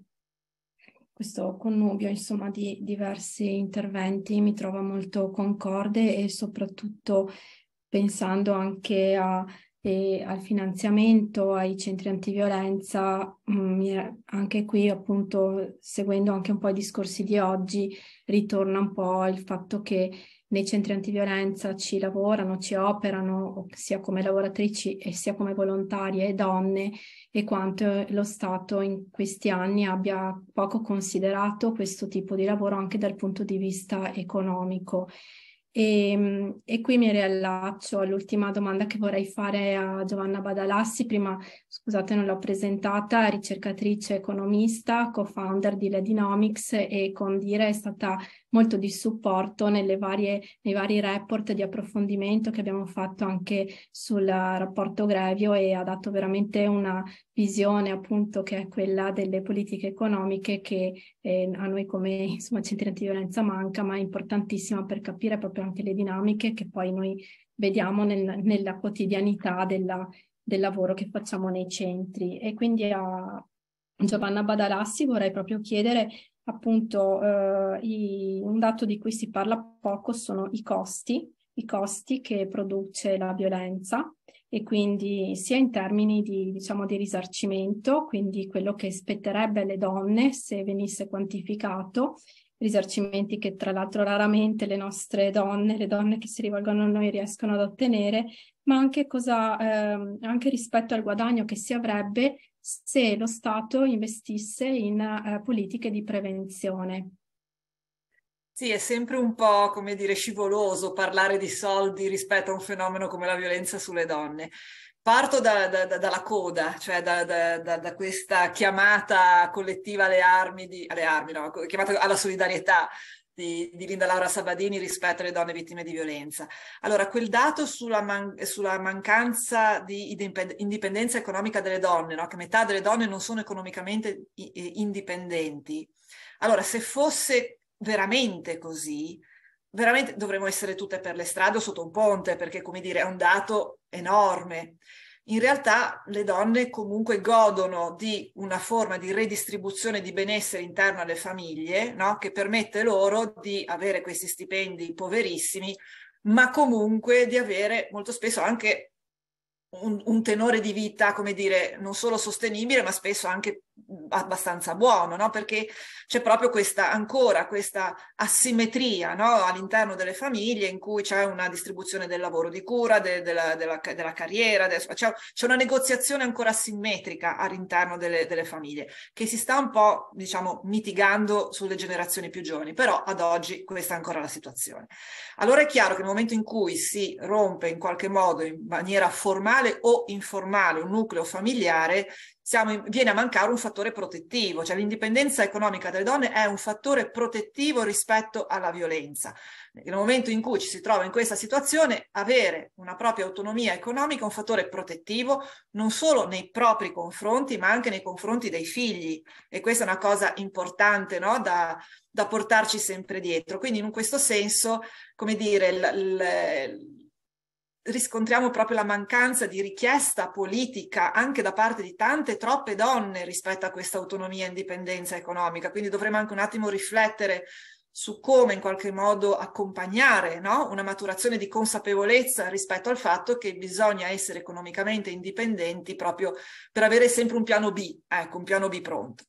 questo connubio insomma, di diversi interventi mi trova molto concorde e soprattutto pensando anche a e al finanziamento ai centri antiviolenza, mm, anche qui appunto seguendo anche un po' i discorsi di oggi, ritorna un po' il fatto che nei centri antiviolenza ci lavorano, ci operano sia come lavoratrici e sia come volontarie e donne e quanto lo Stato in questi anni abbia poco considerato questo tipo di lavoro anche dal punto di vista economico e, ehm, e qui mi riallaccio all'ultima domanda che vorrei fare a Giovanna Badalassi prima scusate non l'ho presentata, ricercatrice economista, co-founder di Ladinomics e con dire è stata molto di supporto varie, nei vari report di approfondimento che abbiamo fatto anche sul rapporto Grevio e ha dato veramente una visione appunto che è quella delle politiche economiche che eh, a noi come insomma centri antiviolenza manca ma è importantissima per capire proprio anche le dinamiche che poi noi vediamo nel, nella quotidianità della, del lavoro che facciamo nei centri. E quindi a Giovanna Badalassi vorrei proprio chiedere appunto eh, i, un dato di cui si parla poco sono i costi, i costi che produce la violenza e quindi sia in termini di, diciamo, di risarcimento, quindi quello che spetterebbe alle donne se venisse quantificato, risarcimenti che tra l'altro raramente le nostre donne, le donne che si rivolgono a noi riescono ad ottenere, ma anche, cosa, eh, anche rispetto al guadagno che si avrebbe se lo Stato investisse in eh, politiche di prevenzione. Sì, è sempre un po', come dire, scivoloso parlare di soldi rispetto a un fenomeno come la violenza sulle donne. Parto da, da, da, dalla coda, cioè da, questa chiamata collettiva alle armi, di, alle armi no, chiamata alla solidarietà di, di, Linda Laura Sabadini rispetto alle donne vittime di violenza. Allora, quel dato sulla, man, sulla mancanza di indipendenza economica delle donne, no? che metà delle donne non sono economicamente indipendenti, allora se fosse veramente così, veramente dovremmo essere tutte per le strade o sotto un ponte, perché come dire è un dato enorme in realtà le donne comunque godono di una forma di redistribuzione di benessere interno alle famiglie, no? che permette loro di avere questi stipendi poverissimi, ma comunque di avere molto spesso anche un, un tenore di vita, come dire, non solo sostenibile, ma spesso anche abbastanza buono, no? perché c'è proprio questa, ancora questa assimetria no? all'interno delle famiglie in cui c'è una distribuzione del lavoro di cura, de, de la, de la, della, carriera, cioè, c'è, c'è, una negoziazione ancora asimmetrica all'interno delle, delle, famiglie che si sta un po' diciamo mitigando sulle generazioni più giovani, però ad oggi questa è ancora la situazione. Allora è chiaro che nel momento in cui si rompe in qualche modo in maniera formale o informale un nucleo familiare, in, viene a mancare un fattore protettivo, cioè l'indipendenza economica delle donne è un fattore protettivo rispetto alla violenza. Nel momento in cui ci si trova in questa situazione, avere una propria autonomia economica è un fattore protettivo non solo nei propri confronti, ma anche nei confronti dei figli. E questa è una cosa importante no? da, da portarci sempre dietro. Quindi in questo senso, come dire, l, l riscontriamo proprio la mancanza di richiesta politica anche da parte di tante, troppe donne rispetto a questa autonomia e indipendenza economica. Quindi dovremmo anche un attimo riflettere su come in qualche modo accompagnare no? una maturazione di consapevolezza rispetto al fatto che bisogna essere economicamente indipendenti proprio per avere sempre un piano B, ecco, un piano B pronto.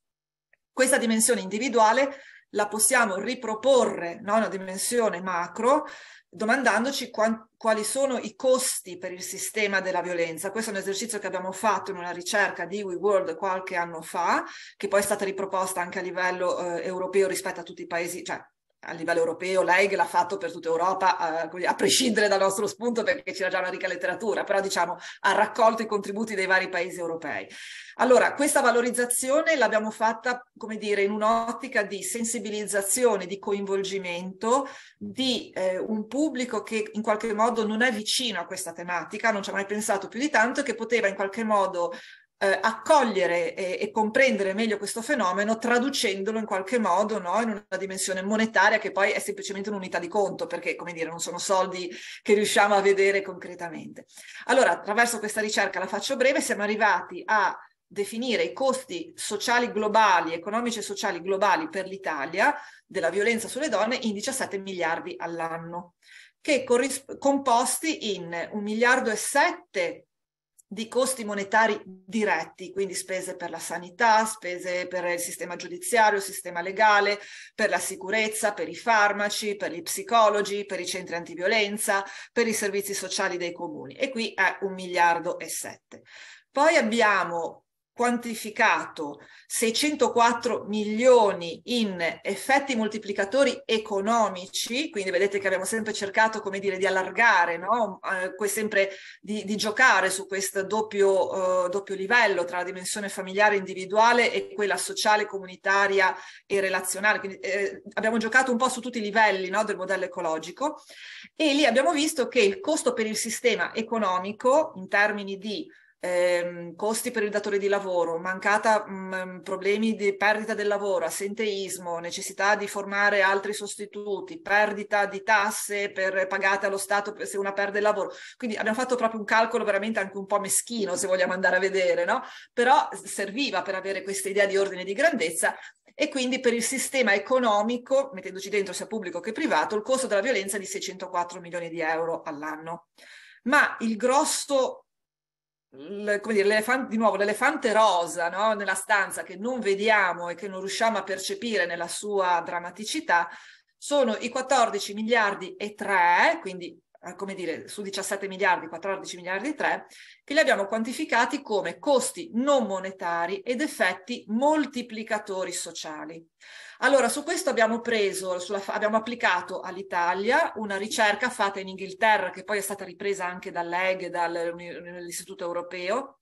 Questa dimensione individuale la possiamo riproporre, no? una dimensione macro, domandandoci quali sono i costi per il sistema della violenza. Questo è un esercizio che abbiamo fatto in una ricerca di WeWorld qualche anno fa, che poi è stata riproposta anche a livello eh, europeo rispetto a tutti i paesi, cioè a livello europeo, lei che l'ha fatto per tutta Europa, eh, a, prescindere dal nostro spunto perché c'era già una ricca letteratura, però diciamo ha raccolto i contributi dei vari paesi europei. Allora, questa valorizzazione l'abbiamo fatta, come dire, in un'ottica di sensibilizzazione, di coinvolgimento di eh, un pubblico che in qualche modo non è vicino a questa tematica, non ci ha mai pensato più di tanto e che poteva in qualche modo eh, accogliere e, e, comprendere meglio questo fenomeno traducendolo in qualche modo no, in una dimensione monetaria che poi è semplicemente un'unità di conto perché come dire non sono soldi che riusciamo a vedere concretamente. Allora attraverso questa ricerca, la faccio breve, siamo arrivati a definire i costi sociali globali, economici e sociali globali per l'Italia della violenza sulle donne in 17 miliardi all'anno che corris- composti in 1 miliardo e sette di costi monetari diretti, quindi spese per la sanità, spese per il sistema giudiziario, sistema legale, per la sicurezza, per i farmaci, per gli psicologi, per i centri antiviolenza, per i servizi sociali dei comuni. E qui è un miliardo e sette. Poi abbiamo quantificato 604 milioni in effetti moltiplicatori economici, quindi vedete che abbiamo sempre cercato, come dire, di allargare, no? eh, sempre di, di, giocare su questo doppio, eh, doppio, livello tra la dimensione familiare individuale e quella sociale, comunitaria e relazionale. Quindi eh, abbiamo giocato un po' su tutti i livelli no? del modello ecologico e lì abbiamo visto che il costo per il sistema economico in termini di ehm, costi per il datore di lavoro, mancata mh, mm, mm, problemi di perdita del lavoro, assenteismo, necessità di formare altri sostituti, perdita di tasse per, pagate allo Stato se una perde il lavoro. Quindi abbiamo fatto proprio un calcolo veramente anche un po' meschino, se vogliamo andare a vedere, no? Però serviva per avere questa idea di ordine di grandezza e quindi per il sistema economico, mettendoci dentro sia pubblico che privato, il costo della violenza è di 604 milioni di euro all'anno. Ma il grosso come dire, di nuovo l'elefante rosa no? nella stanza che non vediamo e che non riusciamo a percepire nella sua drammaticità sono i 14 miliardi e 3, quindi eh, come dire, su 17 miliardi, 14 miliardi e 3, che li abbiamo quantificati come costi non monetari ed effetti moltiplicatori sociali. Allora, su questo abbiamo preso, sulla, abbiamo applicato all'Italia una ricerca fatta in Inghilterra, che poi è stata ripresa anche dall'EG dall'Istituto Europeo,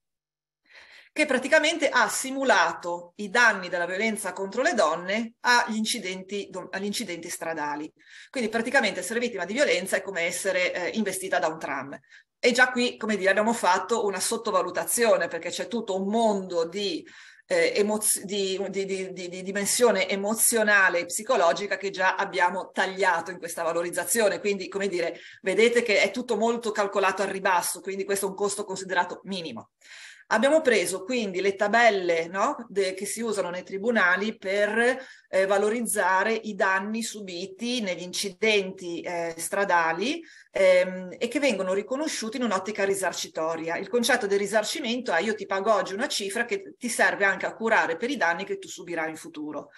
che praticamente ha simulato i danni della violenza contro le donne agli incidenti, agli incidenti stradali. Quindi praticamente essere vittima di violenza è come essere eh, investita da un tram. E già qui, come dire, abbiamo fatto una sottovalutazione perché c'è tutto un mondo di eh, emoz- di, di, di, di, dimensione emozionale e psicologica che già abbiamo tagliato in questa valorizzazione. Quindi, come dire, vedete che è tutto molto calcolato al ribasso, quindi questo è un costo considerato minimo. Abbiamo preso quindi le tabelle no, de, che si usano nei tribunali per eh, valorizzare i danni subiti negli incidenti eh, stradali ehm, e che vengono riconosciuti in un'ottica risarcitoria. Il concetto del risarcimento è io ti pago oggi una cifra che ti serve anche a curare per i danni che tu subirai in futuro.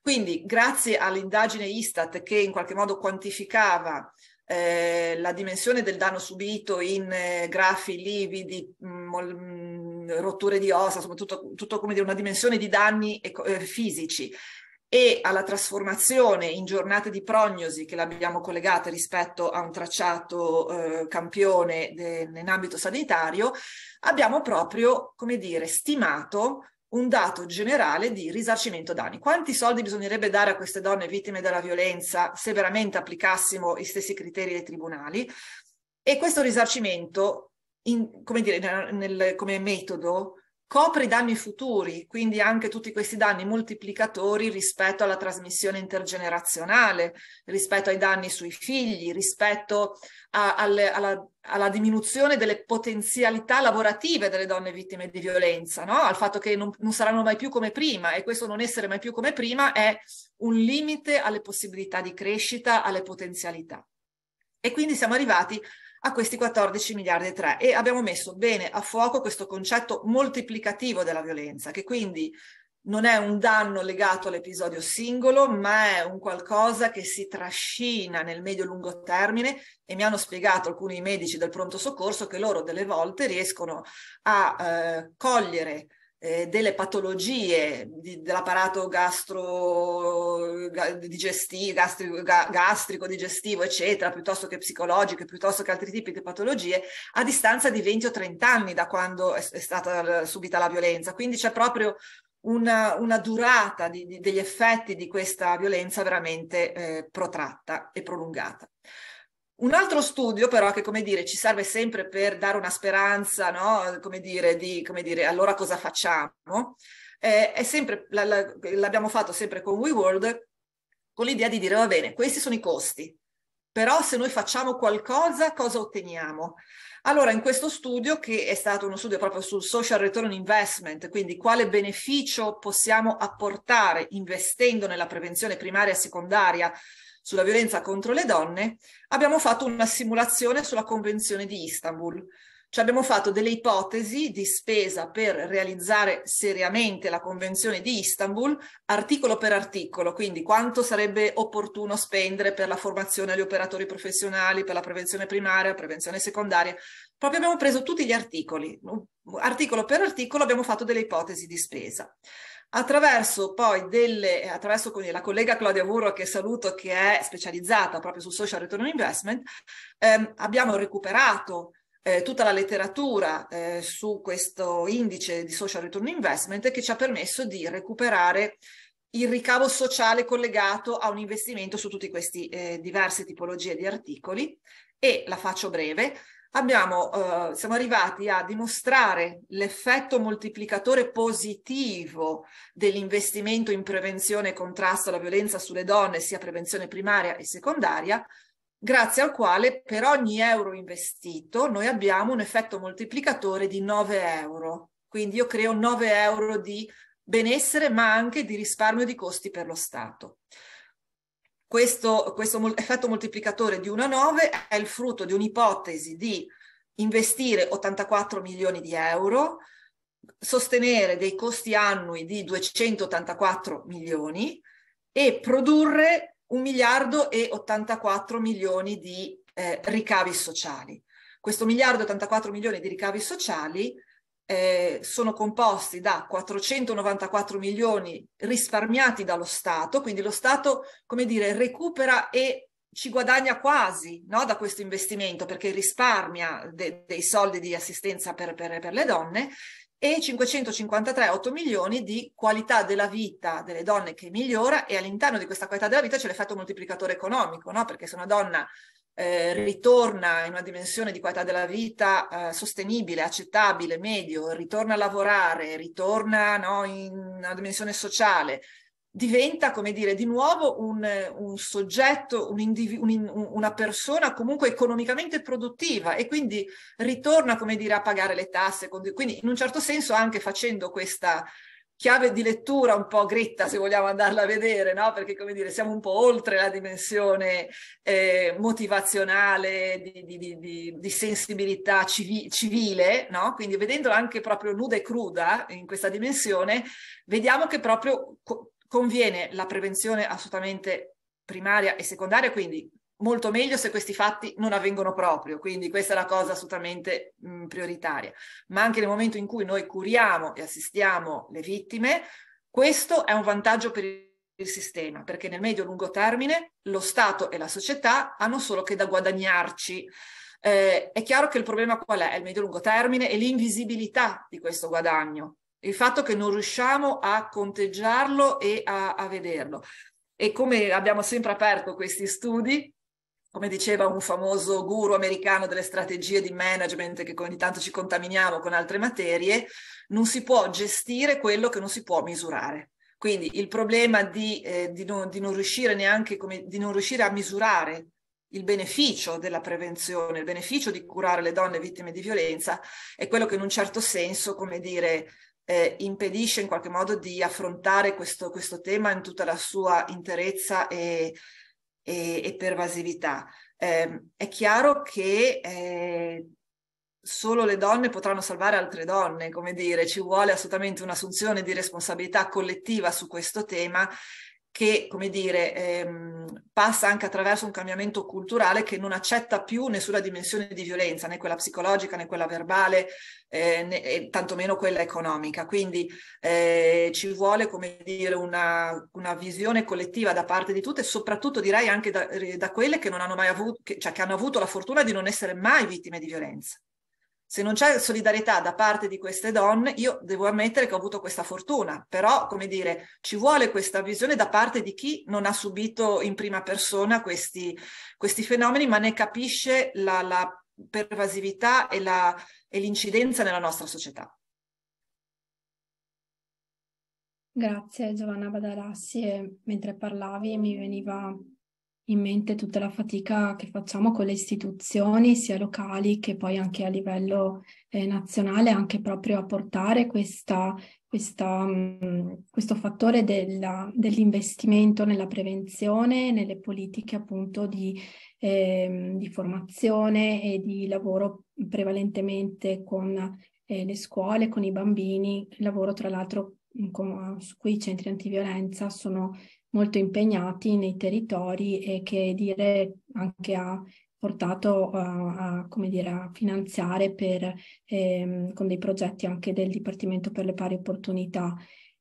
Quindi grazie all'indagine Istat che in qualche modo quantificava eh, la dimensione del danno subito in eh, grafi lividi, mol, rotture di ossa, insomma tutto, tutto come dire una dimensione di danni eco- eh, fisici e alla trasformazione in giornate di prognosi che l'abbiamo collegata rispetto a un tracciato eh, campione de- in ambito sanitario, abbiamo proprio, come dire, stimato un dato generale di risarcimento danni. Quanti soldi bisognerebbe dare a queste donne vittime della violenza se veramente applicassimo gli stessi criteri dei tribunali? E questo risarcimento in, come, dire, nel, come metodo copre i danni futuri, quindi anche tutti questi danni moltiplicatori rispetto alla trasmissione intergenerazionale, rispetto ai danni sui figli, rispetto a, alle, alla, alla, diminuzione delle potenzialità lavorative delle donne vittime di violenza, no? al fatto che non, non saranno mai più come prima e questo non essere mai più come prima è un limite alle possibilità di crescita, alle potenzialità. E quindi siamo arrivati a questi 14 miliardi e 3 e abbiamo messo bene a fuoco questo concetto moltiplicativo della violenza che quindi non è un danno legato all'episodio singolo, ma è un qualcosa che si trascina nel medio-lungo termine e mi hanno spiegato alcuni medici del pronto soccorso che loro delle volte riescono a eh, cogliere eh, delle patologie di, dell'apparato gastro, digestivo, gastri, gastrico, digestivo, eccetera, piuttosto che psicologiche, piuttosto che altri tipi di patologie, a distanza di 20 o 30 anni da quando è, è stata subita la violenza. Quindi c'è proprio una, una durata di, di, degli effetti di questa violenza veramente eh, protratta e prolungata. Un altro studio però che, come dire, ci serve sempre per dare una speranza, no? come dire, di, come dire, allora cosa facciamo? Eh, è sempre, la, la, l'abbiamo fatto sempre con WeWorld, con l'idea di dire, va bene, questi sono i costi, però se noi facciamo qualcosa, cosa otteniamo? Allora, in questo studio, che è stato uno studio proprio sul social return investment, quindi quale beneficio possiamo apportare investendo nella prevenzione primaria e secondaria, sulla violenza contro le donne, abbiamo fatto una simulazione sulla Convenzione di Istanbul. Cioè abbiamo fatto delle ipotesi di spesa per realizzare seriamente la Convenzione di Istanbul, articolo per articolo, quindi quanto sarebbe opportuno spendere per la formazione agli operatori professionali, per la prevenzione primaria, prevenzione secondaria. Proprio abbiamo preso tutti gli articoli, articolo per articolo abbiamo fatto delle ipotesi di spesa attraverso poi delle, eh, attraverso quindi la collega Claudia Burro che saluto che è specializzata proprio sul social return on investment, ehm, abbiamo recuperato eh, tutta la letteratura eh, su questo indice di social return investment che ci ha permesso di recuperare il ricavo sociale collegato a un investimento su tutte queste eh, diverse tipologie di articoli e la faccio breve, abbiamo, eh, siamo arrivati a dimostrare l'effetto moltiplicatore positivo dell'investimento in prevenzione e contrasto alla violenza sulle donne, sia prevenzione primaria e secondaria, grazie al quale per ogni euro investito noi abbiamo un effetto moltiplicatore di 9 euro. Quindi io creo 9 euro di benessere, ma anche di risparmio di costi per lo Stato. Questo, questo effetto moltiplicatore di 1 a 9 è il frutto di un'ipotesi di investire 84 milioni di euro, sostenere dei costi annui di 284 milioni e produrre 1 miliardo e 84 milioni di eh, ricavi sociali. Questo miliardo e 84 milioni di ricavi sociali eh, sono composti da 494 milioni risparmiati dallo Stato, quindi lo Stato, come dire, recupera e ci guadagna quasi no, da questo investimento perché risparmia de- dei soldi di assistenza per, per, per le donne e 553,8 milioni di qualità della vita delle donne che migliora e all'interno di questa qualità della vita c'è l'effetto moltiplicatore economico, no? perché se una donna eh, ritorna in una dimensione di qualità della vita eh, sostenibile, accettabile, medio, ritorna a lavorare, ritorna no, in una dimensione sociale, diventa, come dire, di nuovo un, un soggetto, un individu- un, una persona comunque economicamente produttiva e quindi ritorna, come dire, a pagare le tasse. Quindi in un certo senso anche facendo questa chiave di lettura un po' gritta se vogliamo andarla a vedere, no? perché come dire siamo un po' oltre la dimensione eh, motivazionale, di, di, di, di sensibilità civi, civile, no? quindi vedendola anche proprio nuda e cruda in questa dimensione, vediamo che proprio co- conviene la prevenzione assolutamente primaria e secondaria, quindi molto meglio se questi fatti non avvengono proprio, quindi questa è la cosa assolutamente mh, prioritaria. Ma anche nel momento in cui noi curiamo e assistiamo le vittime, questo è un vantaggio per il sistema, perché nel medio-lungo termine lo Stato e la società hanno solo che da guadagnarci. Eh, è chiaro che il problema qual è? il medio-lungo termine è l'invisibilità di questo guadagno, il fatto che non riusciamo a conteggiarlo e a, a vederlo. E come abbiamo sempre aperto questi studi, come diceva un famoso guru americano delle strategie di management che ogni tanto ci contaminiamo con altre materie, non si può gestire quello che non si può misurare. Quindi il problema di, eh, di, non, di non, riuscire neanche come, di non riuscire a misurare il beneficio della prevenzione, il beneficio di curare le donne vittime di violenza è quello che in un certo senso, come dire, eh, impedisce in qualche modo di affrontare questo, questo tema in tutta la sua interezza e, e, e pervasività. Eh, è chiaro che eh, solo le donne potranno salvare altre donne, come dire, ci vuole assolutamente un'assunzione di responsabilità collettiva su questo tema che, come dire, ehm, passa anche attraverso un cambiamento culturale che non accetta più nessuna dimensione di violenza, né quella psicologica, né quella verbale, eh, né, tantomeno quella economica. Quindi eh, ci vuole, come dire, una, una, visione collettiva da parte di tutte, soprattutto direi anche da, eh, da quelle che non hanno mai avuto, che, cioè che hanno avuto la fortuna di non essere mai vittime di violenza se non c'è solidarietà da parte di queste donne, io devo ammettere che ho avuto questa fortuna, però, come dire, ci vuole questa visione da parte di chi non ha subito in prima persona questi, questi fenomeni, ma ne capisce la, la pervasività e, la, e l'incidenza nella nostra società. Grazie Giovanna Badarassi, mentre parlavi mi veniva in mente tutta la fatica che facciamo con le istituzioni, sia locali che poi anche a livello eh, nazionale, anche proprio a portare questa, questa, mh, mm, questo fattore della, dell'investimento nella prevenzione, nelle politiche appunto di, eh, di formazione e di lavoro prevalentemente con eh, le scuole, con i bambini, lavoro tra l'altro mm, con, su cui i centri antiviolenza sono molto impegnati nei territori e che dire anche ha portato eh, a, a, dire, a finanziare per, ehm, con dei progetti anche del Dipartimento per le pari opportunità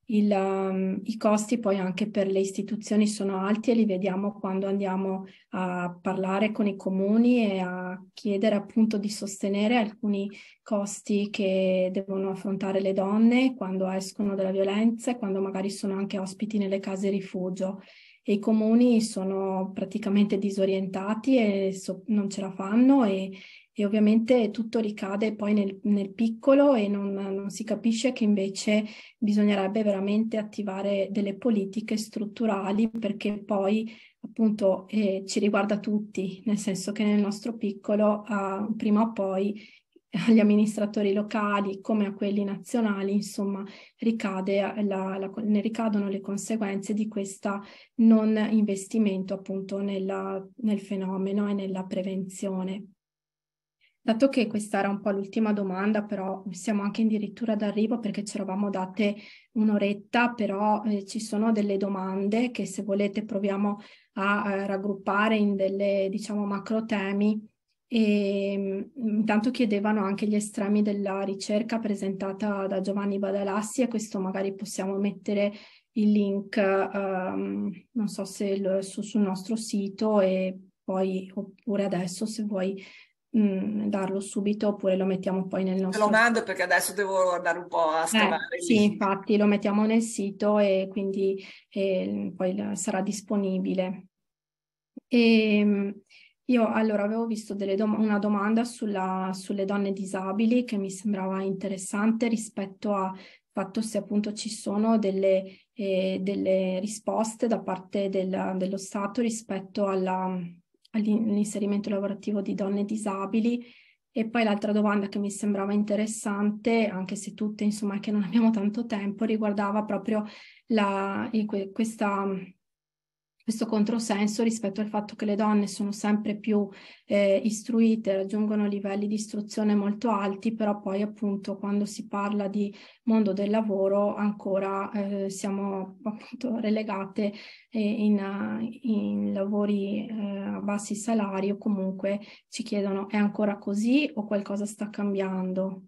il, um, i costi poi anche per le istituzioni sono alti e li vediamo quando andiamo a parlare con i comuni e a chiedere appunto di sostenere alcuni costi che devono affrontare le donne quando escono dalla violenza e quando magari sono anche ospiti nelle case rifugio. E I comuni sono praticamente disorientati e so- non ce la fanno e, e ovviamente tutto ricade poi nel, nel piccolo e non, non, si capisce che invece bisognerebbe veramente attivare delle politiche strutturali perché poi appunto eh, ci riguarda tutti, nel senso che nel nostro piccolo eh, prima o poi agli amministratori locali come a quelli nazionali, insomma, ricade la, la, ne ricadono le conseguenze di questo non investimento appunto nella, nel fenomeno e nella prevenzione. Dato che questa era un po' l'ultima domanda, però siamo anche addirittura d'arrivo perché ci eravamo date un'oretta, però eh, ci sono delle domande che se volete proviamo a eh, raggruppare in delle, diciamo, macro temi. E, ehm, intanto chiedevano anche gli estremi della ricerca presentata da Giovanni Badalassi e questo magari possiamo mettere il link, um, non so se il, su, sul nostro sito e poi oppure adesso se vuoi mh, mm, darlo subito oppure lo mettiamo poi nel nostro... Te lo mando perché adesso devo andare un po' a scavare. Eh, sì, infatti lo mettiamo nel sito e quindi eh, poi sarà disponibile. E, ehm, io allora avevo visto dom- una domanda sulla, sulle donne disabili che mi sembrava interessante rispetto a fatto se appunto ci sono delle, eh, delle risposte da parte del, dello Stato rispetto alla, all'inserimento lavorativo di donne disabili. E poi l'altra domanda che mi sembrava interessante, anche se tutte, insomma, che non abbiamo tanto tempo, riguardava proprio la, questa questo controsenso rispetto al fatto che le donne sono sempre più eh, istruite, raggiungono livelli di istruzione molto alti, però poi appunto quando si parla di mondo del lavoro ancora eh, siamo appunto relegate eh, in, in, lavori eh, a bassi salari o comunque ci chiedono è ancora così o qualcosa sta cambiando?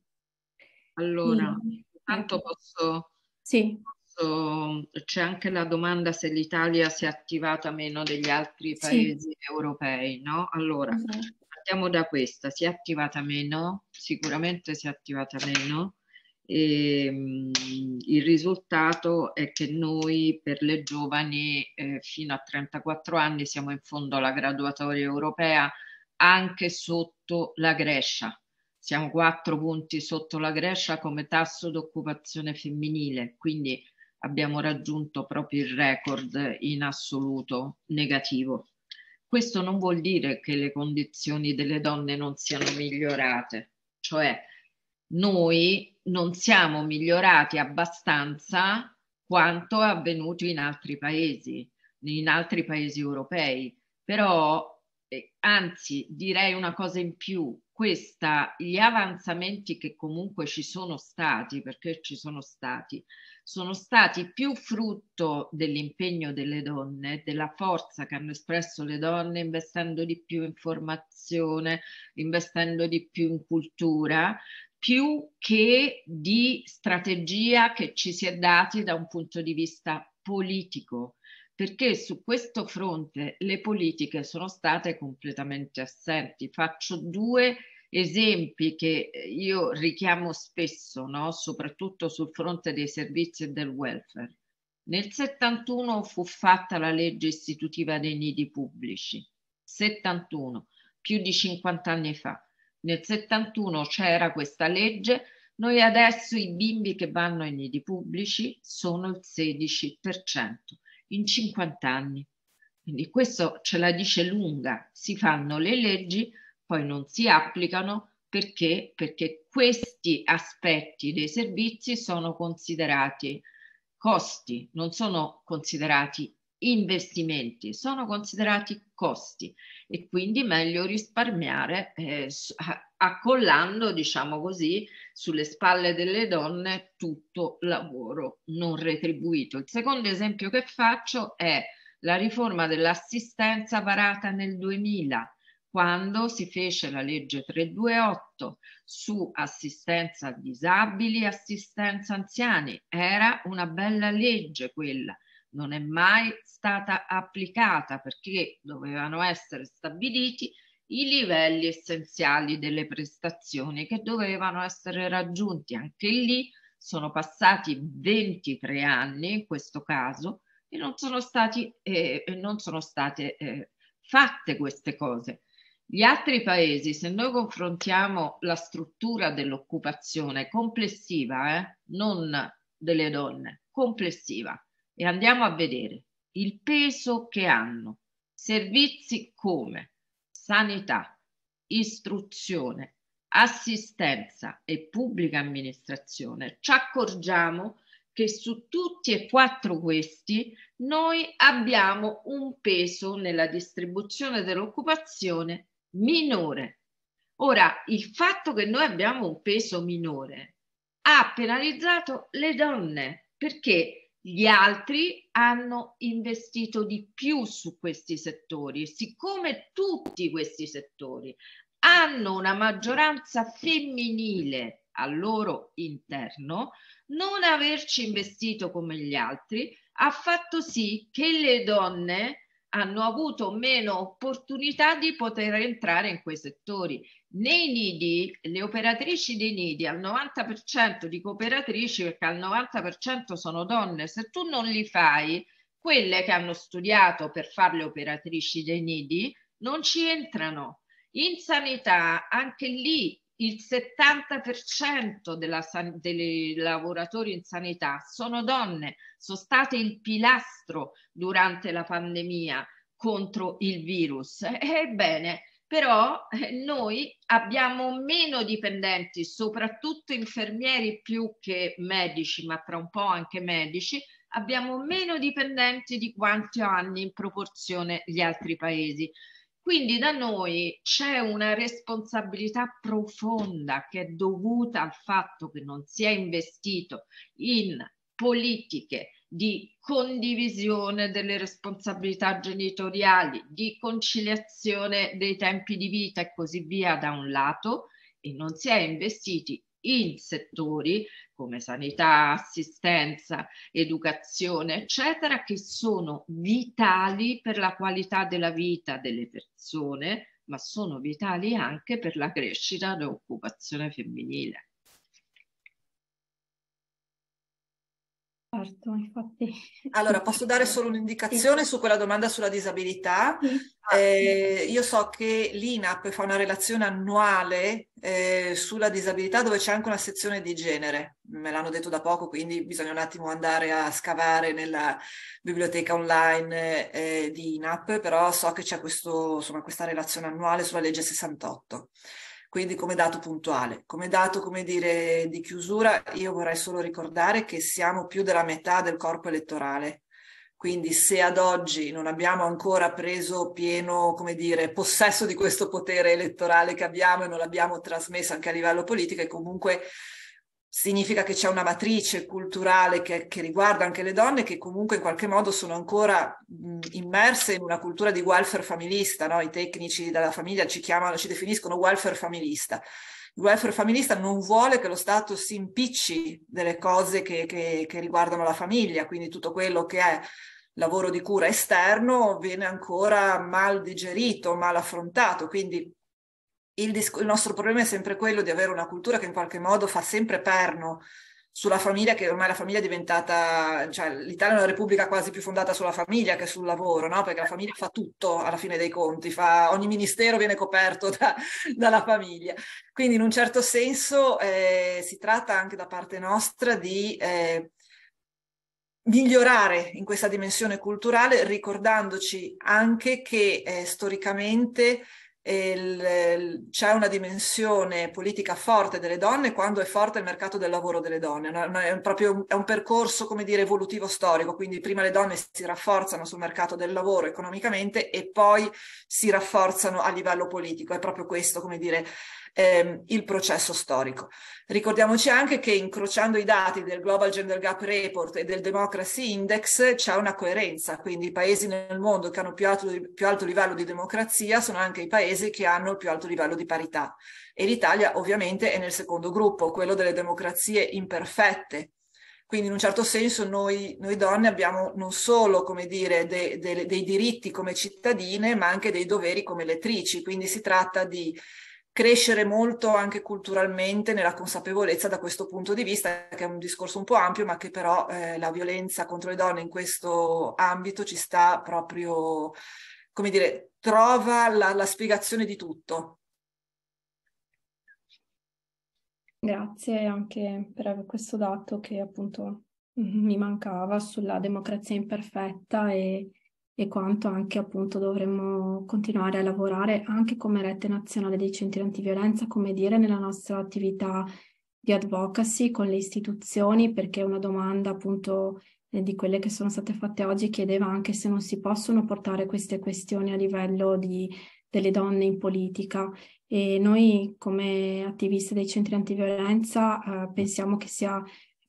Allora, intanto ecco. posso... Sì adesso c'è anche la domanda se l'Italia si è attivata meno degli altri paesi sì. europei, no? Allora, sì. Esatto. partiamo da questa, si è attivata meno, sicuramente si è attivata meno. E, ehm, mh, il risultato è che noi per le giovani eh, fino a 34 anni siamo in fondo alla graduatoria europea anche sotto la Grecia. Siamo quattro punti sotto la Grecia come tasso d'occupazione femminile, quindi abbiamo raggiunto proprio il record in assoluto negativo. Questo non vuol dire che le condizioni delle donne non siano migliorate, cioè noi non siamo migliorati abbastanza quanto è avvenuto in altri paesi, in altri paesi europei, però eh, anzi direi una cosa in più, questa, gli avanzamenti che comunque ci sono stati, perché ci sono stati, sono stati più frutto dell'impegno delle donne, della forza che hanno espresso le donne investendo di più in formazione, investendo di più in cultura, più che di strategia che ci si è dati da un punto di vista politico perché su questo fronte le politiche sono state completamente assenti. Faccio due esempi che eh, io richiamo spesso, no? soprattutto sul fronte dei servizi e del welfare. Nel 71 fu fatta la legge istitutiva dei nidi pubblici, 71, più di 50 anni fa. Nel 71 c'era questa legge, noi adesso i bimbi che vanno ai nidi pubblici sono il 16% in 50 anni. Quindi questo ce la dice lunga, si fanno le leggi, poi non si applicano perché? Perché questi aspetti dei servizi sono considerati costi, non sono considerati investimenti, sono considerati costi e quindi meglio risparmiare eh, ah, accollando, diciamo così, sulle spalle delle donne tutto lavoro non retribuito. Il secondo esempio che faccio è la riforma dell'assistenza varata nel 2000, quando si fece la legge 328 su assistenza a disabili e assistenza anziani. Era una bella legge quella, non è mai stata applicata perché dovevano essere stabiliti i livelli essenziali delle prestazioni che dovevano essere raggiunti. Anche lì sono passati 23 anni in questo caso e non sono, stati, eh, non sono state eh, fatte queste cose. Gli altri paesi, se noi confrontiamo la struttura dell'occupazione complessiva, eh, non delle donne, complessiva, e andiamo a vedere il peso che hanno, servizi come sanità, istruzione, assistenza e pubblica amministrazione, ci accorgiamo che su tutti e quattro questi noi abbiamo un peso nella distribuzione dell'occupazione minore. Ora, il fatto che noi abbiamo un peso minore ha penalizzato le donne perché gli altri hanno investito di più su questi settori. Siccome tutti questi settori hanno una maggioranza femminile al loro interno, non averci investito come gli altri ha fatto sì che le donne hanno avuto meno opportunità di poter entrare in quei settori. Nei nidi, le operatrici dei nidi al 90% di cooperatrici, perché al 90% sono donne, se tu non li fai, quelle che hanno studiato per fare le operatrici dei nidi non ci entrano. In sanità, anche lì il 70% della san- dei lavoratori in sanità sono donne, sono state il pilastro durante la pandemia contro il virus. Eh, ebbene, però eh, noi abbiamo meno dipendenti, soprattutto infermieri più che medici, ma tra un po' anche medici, abbiamo meno dipendenti di quanti anni in proporzione gli altri paesi. Quindi da noi c'è una responsabilità profonda che è dovuta al fatto che non si è investito in politiche di condivisione delle responsabilità genitoriali, di conciliazione dei tempi di vita e così via da un lato e non si è investiti in settori come sanità, assistenza, educazione, eccetera, che sono vitali per la qualità della vita delle persone, ma sono vitali anche per la crescita dell'occupazione femminile. Certo, infatti. Allora, posso dare solo un'indicazione sì. su quella domanda sulla disabilità? Sì. Eh, io so che l'INAP fa una relazione annuale eh, sulla disabilità dove c'è anche una sezione di genere, me l'hanno detto da poco, quindi bisogna un attimo andare a scavare nella biblioteca online eh, di INAP, però so che c'è questo, insomma, questa relazione annuale sulla legge 68. Quindi come dato puntuale, come dato come dire, di chiusura, io vorrei solo ricordare che siamo più della metà del corpo elettorale. Quindi se ad oggi non abbiamo ancora preso pieno, come dire, possesso di questo potere elettorale che abbiamo e non l'abbiamo trasmesso anche a livello politico, è comunque significa che c'è una matrice culturale che, che, riguarda anche le donne che comunque in qualche modo sono ancora immerse in una cultura di welfare familista, no? i tecnici della famiglia ci chiamano, ci definiscono welfare familista. Il welfare familista non vuole che lo Stato si impicci delle cose che, che, che riguardano la famiglia, quindi tutto quello che è lavoro di cura esterno viene ancora mal digerito, mal affrontato, quindi il, dis- il nostro problema è sempre quello di avere una cultura che in qualche modo fa sempre perno sulla famiglia, che ormai la famiglia è diventata, cioè l'Italia è una repubblica quasi più fondata sulla famiglia che sul lavoro, no? Perché la famiglia fa tutto alla fine dei conti, fa, ogni ministero viene coperto da, dalla famiglia. Quindi in un certo senso eh, si tratta anche da parte nostra di eh, migliorare in questa dimensione culturale ricordandoci anche che eh, storicamente c'è una dimensione politica forte delle donne quando è forte il mercato del lavoro delle donne. È, un, proprio, è un percorso, come dire, evolutivo storico, quindi prima le donne si rafforzano sul mercato del lavoro economicamente e poi si rafforzano a livello politico. È proprio questo, come dire, ehm, il processo storico. Ricordiamoci anche che incrociando i dati del Global Gender Gap Report e del Democracy Index c'è una coerenza, quindi i paesi nel mondo che hanno più alto, più alto livello di democrazia sono anche i paesi che hanno il più alto livello di parità. E l'Italia ovviamente è nel secondo gruppo, quello delle democrazie imperfette, quindi in un certo senso noi, noi donne abbiamo non solo dire, de, de, dei diritti come cittadine, ma anche dei doveri come lettrici. Quindi si tratta di crescere molto anche culturalmente nella consapevolezza da questo punto di vista, che è un discorso un po' ampio, ma che però eh, la violenza contro le donne in questo ambito ci sta proprio, come dire, trova la, la spiegazione di tutto. Grazie anche per questo dato che appunto mi mancava sulla democrazia imperfetta e e quanto anche appunto dovremmo continuare a lavorare anche come rete nazionale dei centri antiviolenza, come dire, nella nostra attività di advocacy con le istituzioni, perché una domanda appunto eh, di quelle che sono state fatte oggi chiedeva anche se non si possono portare queste questioni a livello di, delle donne in politica e noi come attiviste dei centri antiviolenza eh, pensiamo che sia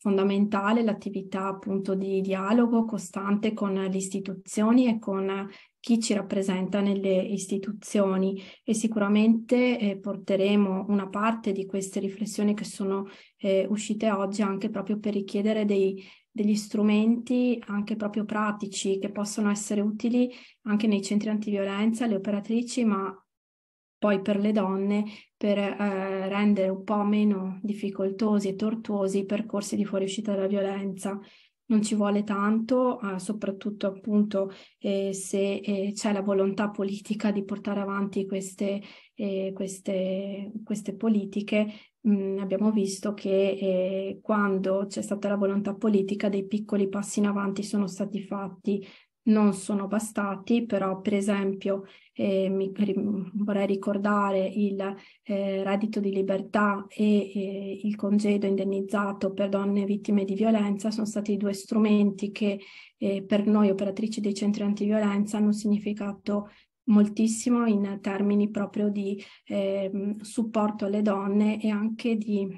fondamentale l'attività appunto di dialogo costante con le istituzioni e con chi ci rappresenta nelle istituzioni e sicuramente eh, porteremo una parte di queste riflessioni che sono eh, uscite oggi anche proprio per richiedere dei, degli strumenti anche proprio pratici che possono essere utili anche nei centri antiviolenza, alle operatrici, ma poi per le donne per eh, rendere un po' meno difficoltosi e tortuosi i percorsi di fuoriuscita dalla violenza. Non ci vuole tanto, eh, soprattutto appunto eh, se eh, c'è la volontà politica di portare avanti queste, eh, queste, queste politiche. Mm, abbiamo visto che eh, quando c'è stata la volontà politica dei piccoli passi in avanti sono stati fatti, non sono bastati, però per esempio eh, mi, vorrei ricordare il eh, reddito di libertà e eh, il congedo indennizzato per donne vittime di violenza sono stati due strumenti che eh, per noi operatrici dei centri antiviolenza hanno significato moltissimo in termini proprio di ehm, supporto alle donne e anche di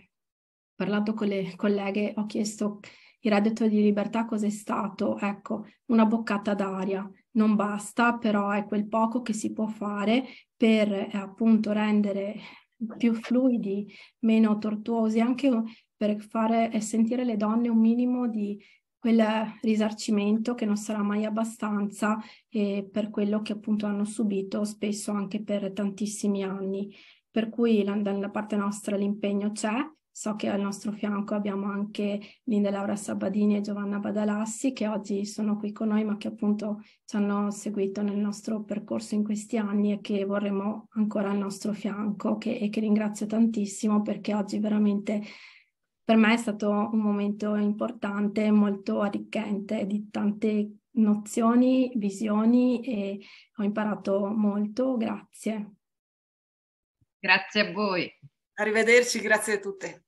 parlato con le colleghe, ho chiesto il reddito di libertà cos'è stato? Ecco, una boccata d'aria. Non basta, però è quel poco che si può fare per eh, appunto rendere più fluidi, meno tortuosi, anche per fare sentire le donne un minimo di quel risarcimento che non sarà mai abbastanza eh, per quello che appunto hanno subito spesso anche per tantissimi anni. Per cui la, dalla parte nostra l'impegno c'è, So che al nostro fianco abbiamo anche Linda Laura Sabadini e Giovanna Badalassi che oggi sono qui con noi ma che appunto ci hanno seguito nel nostro percorso in questi anni e che vorremmo ancora al nostro fianco che, e che ringrazio tantissimo perché oggi veramente per me è stato un momento importante, molto arricchente di tante nozioni, visioni e ho imparato molto. Grazie. Grazie a voi. Arrivederci, grazie a tutte.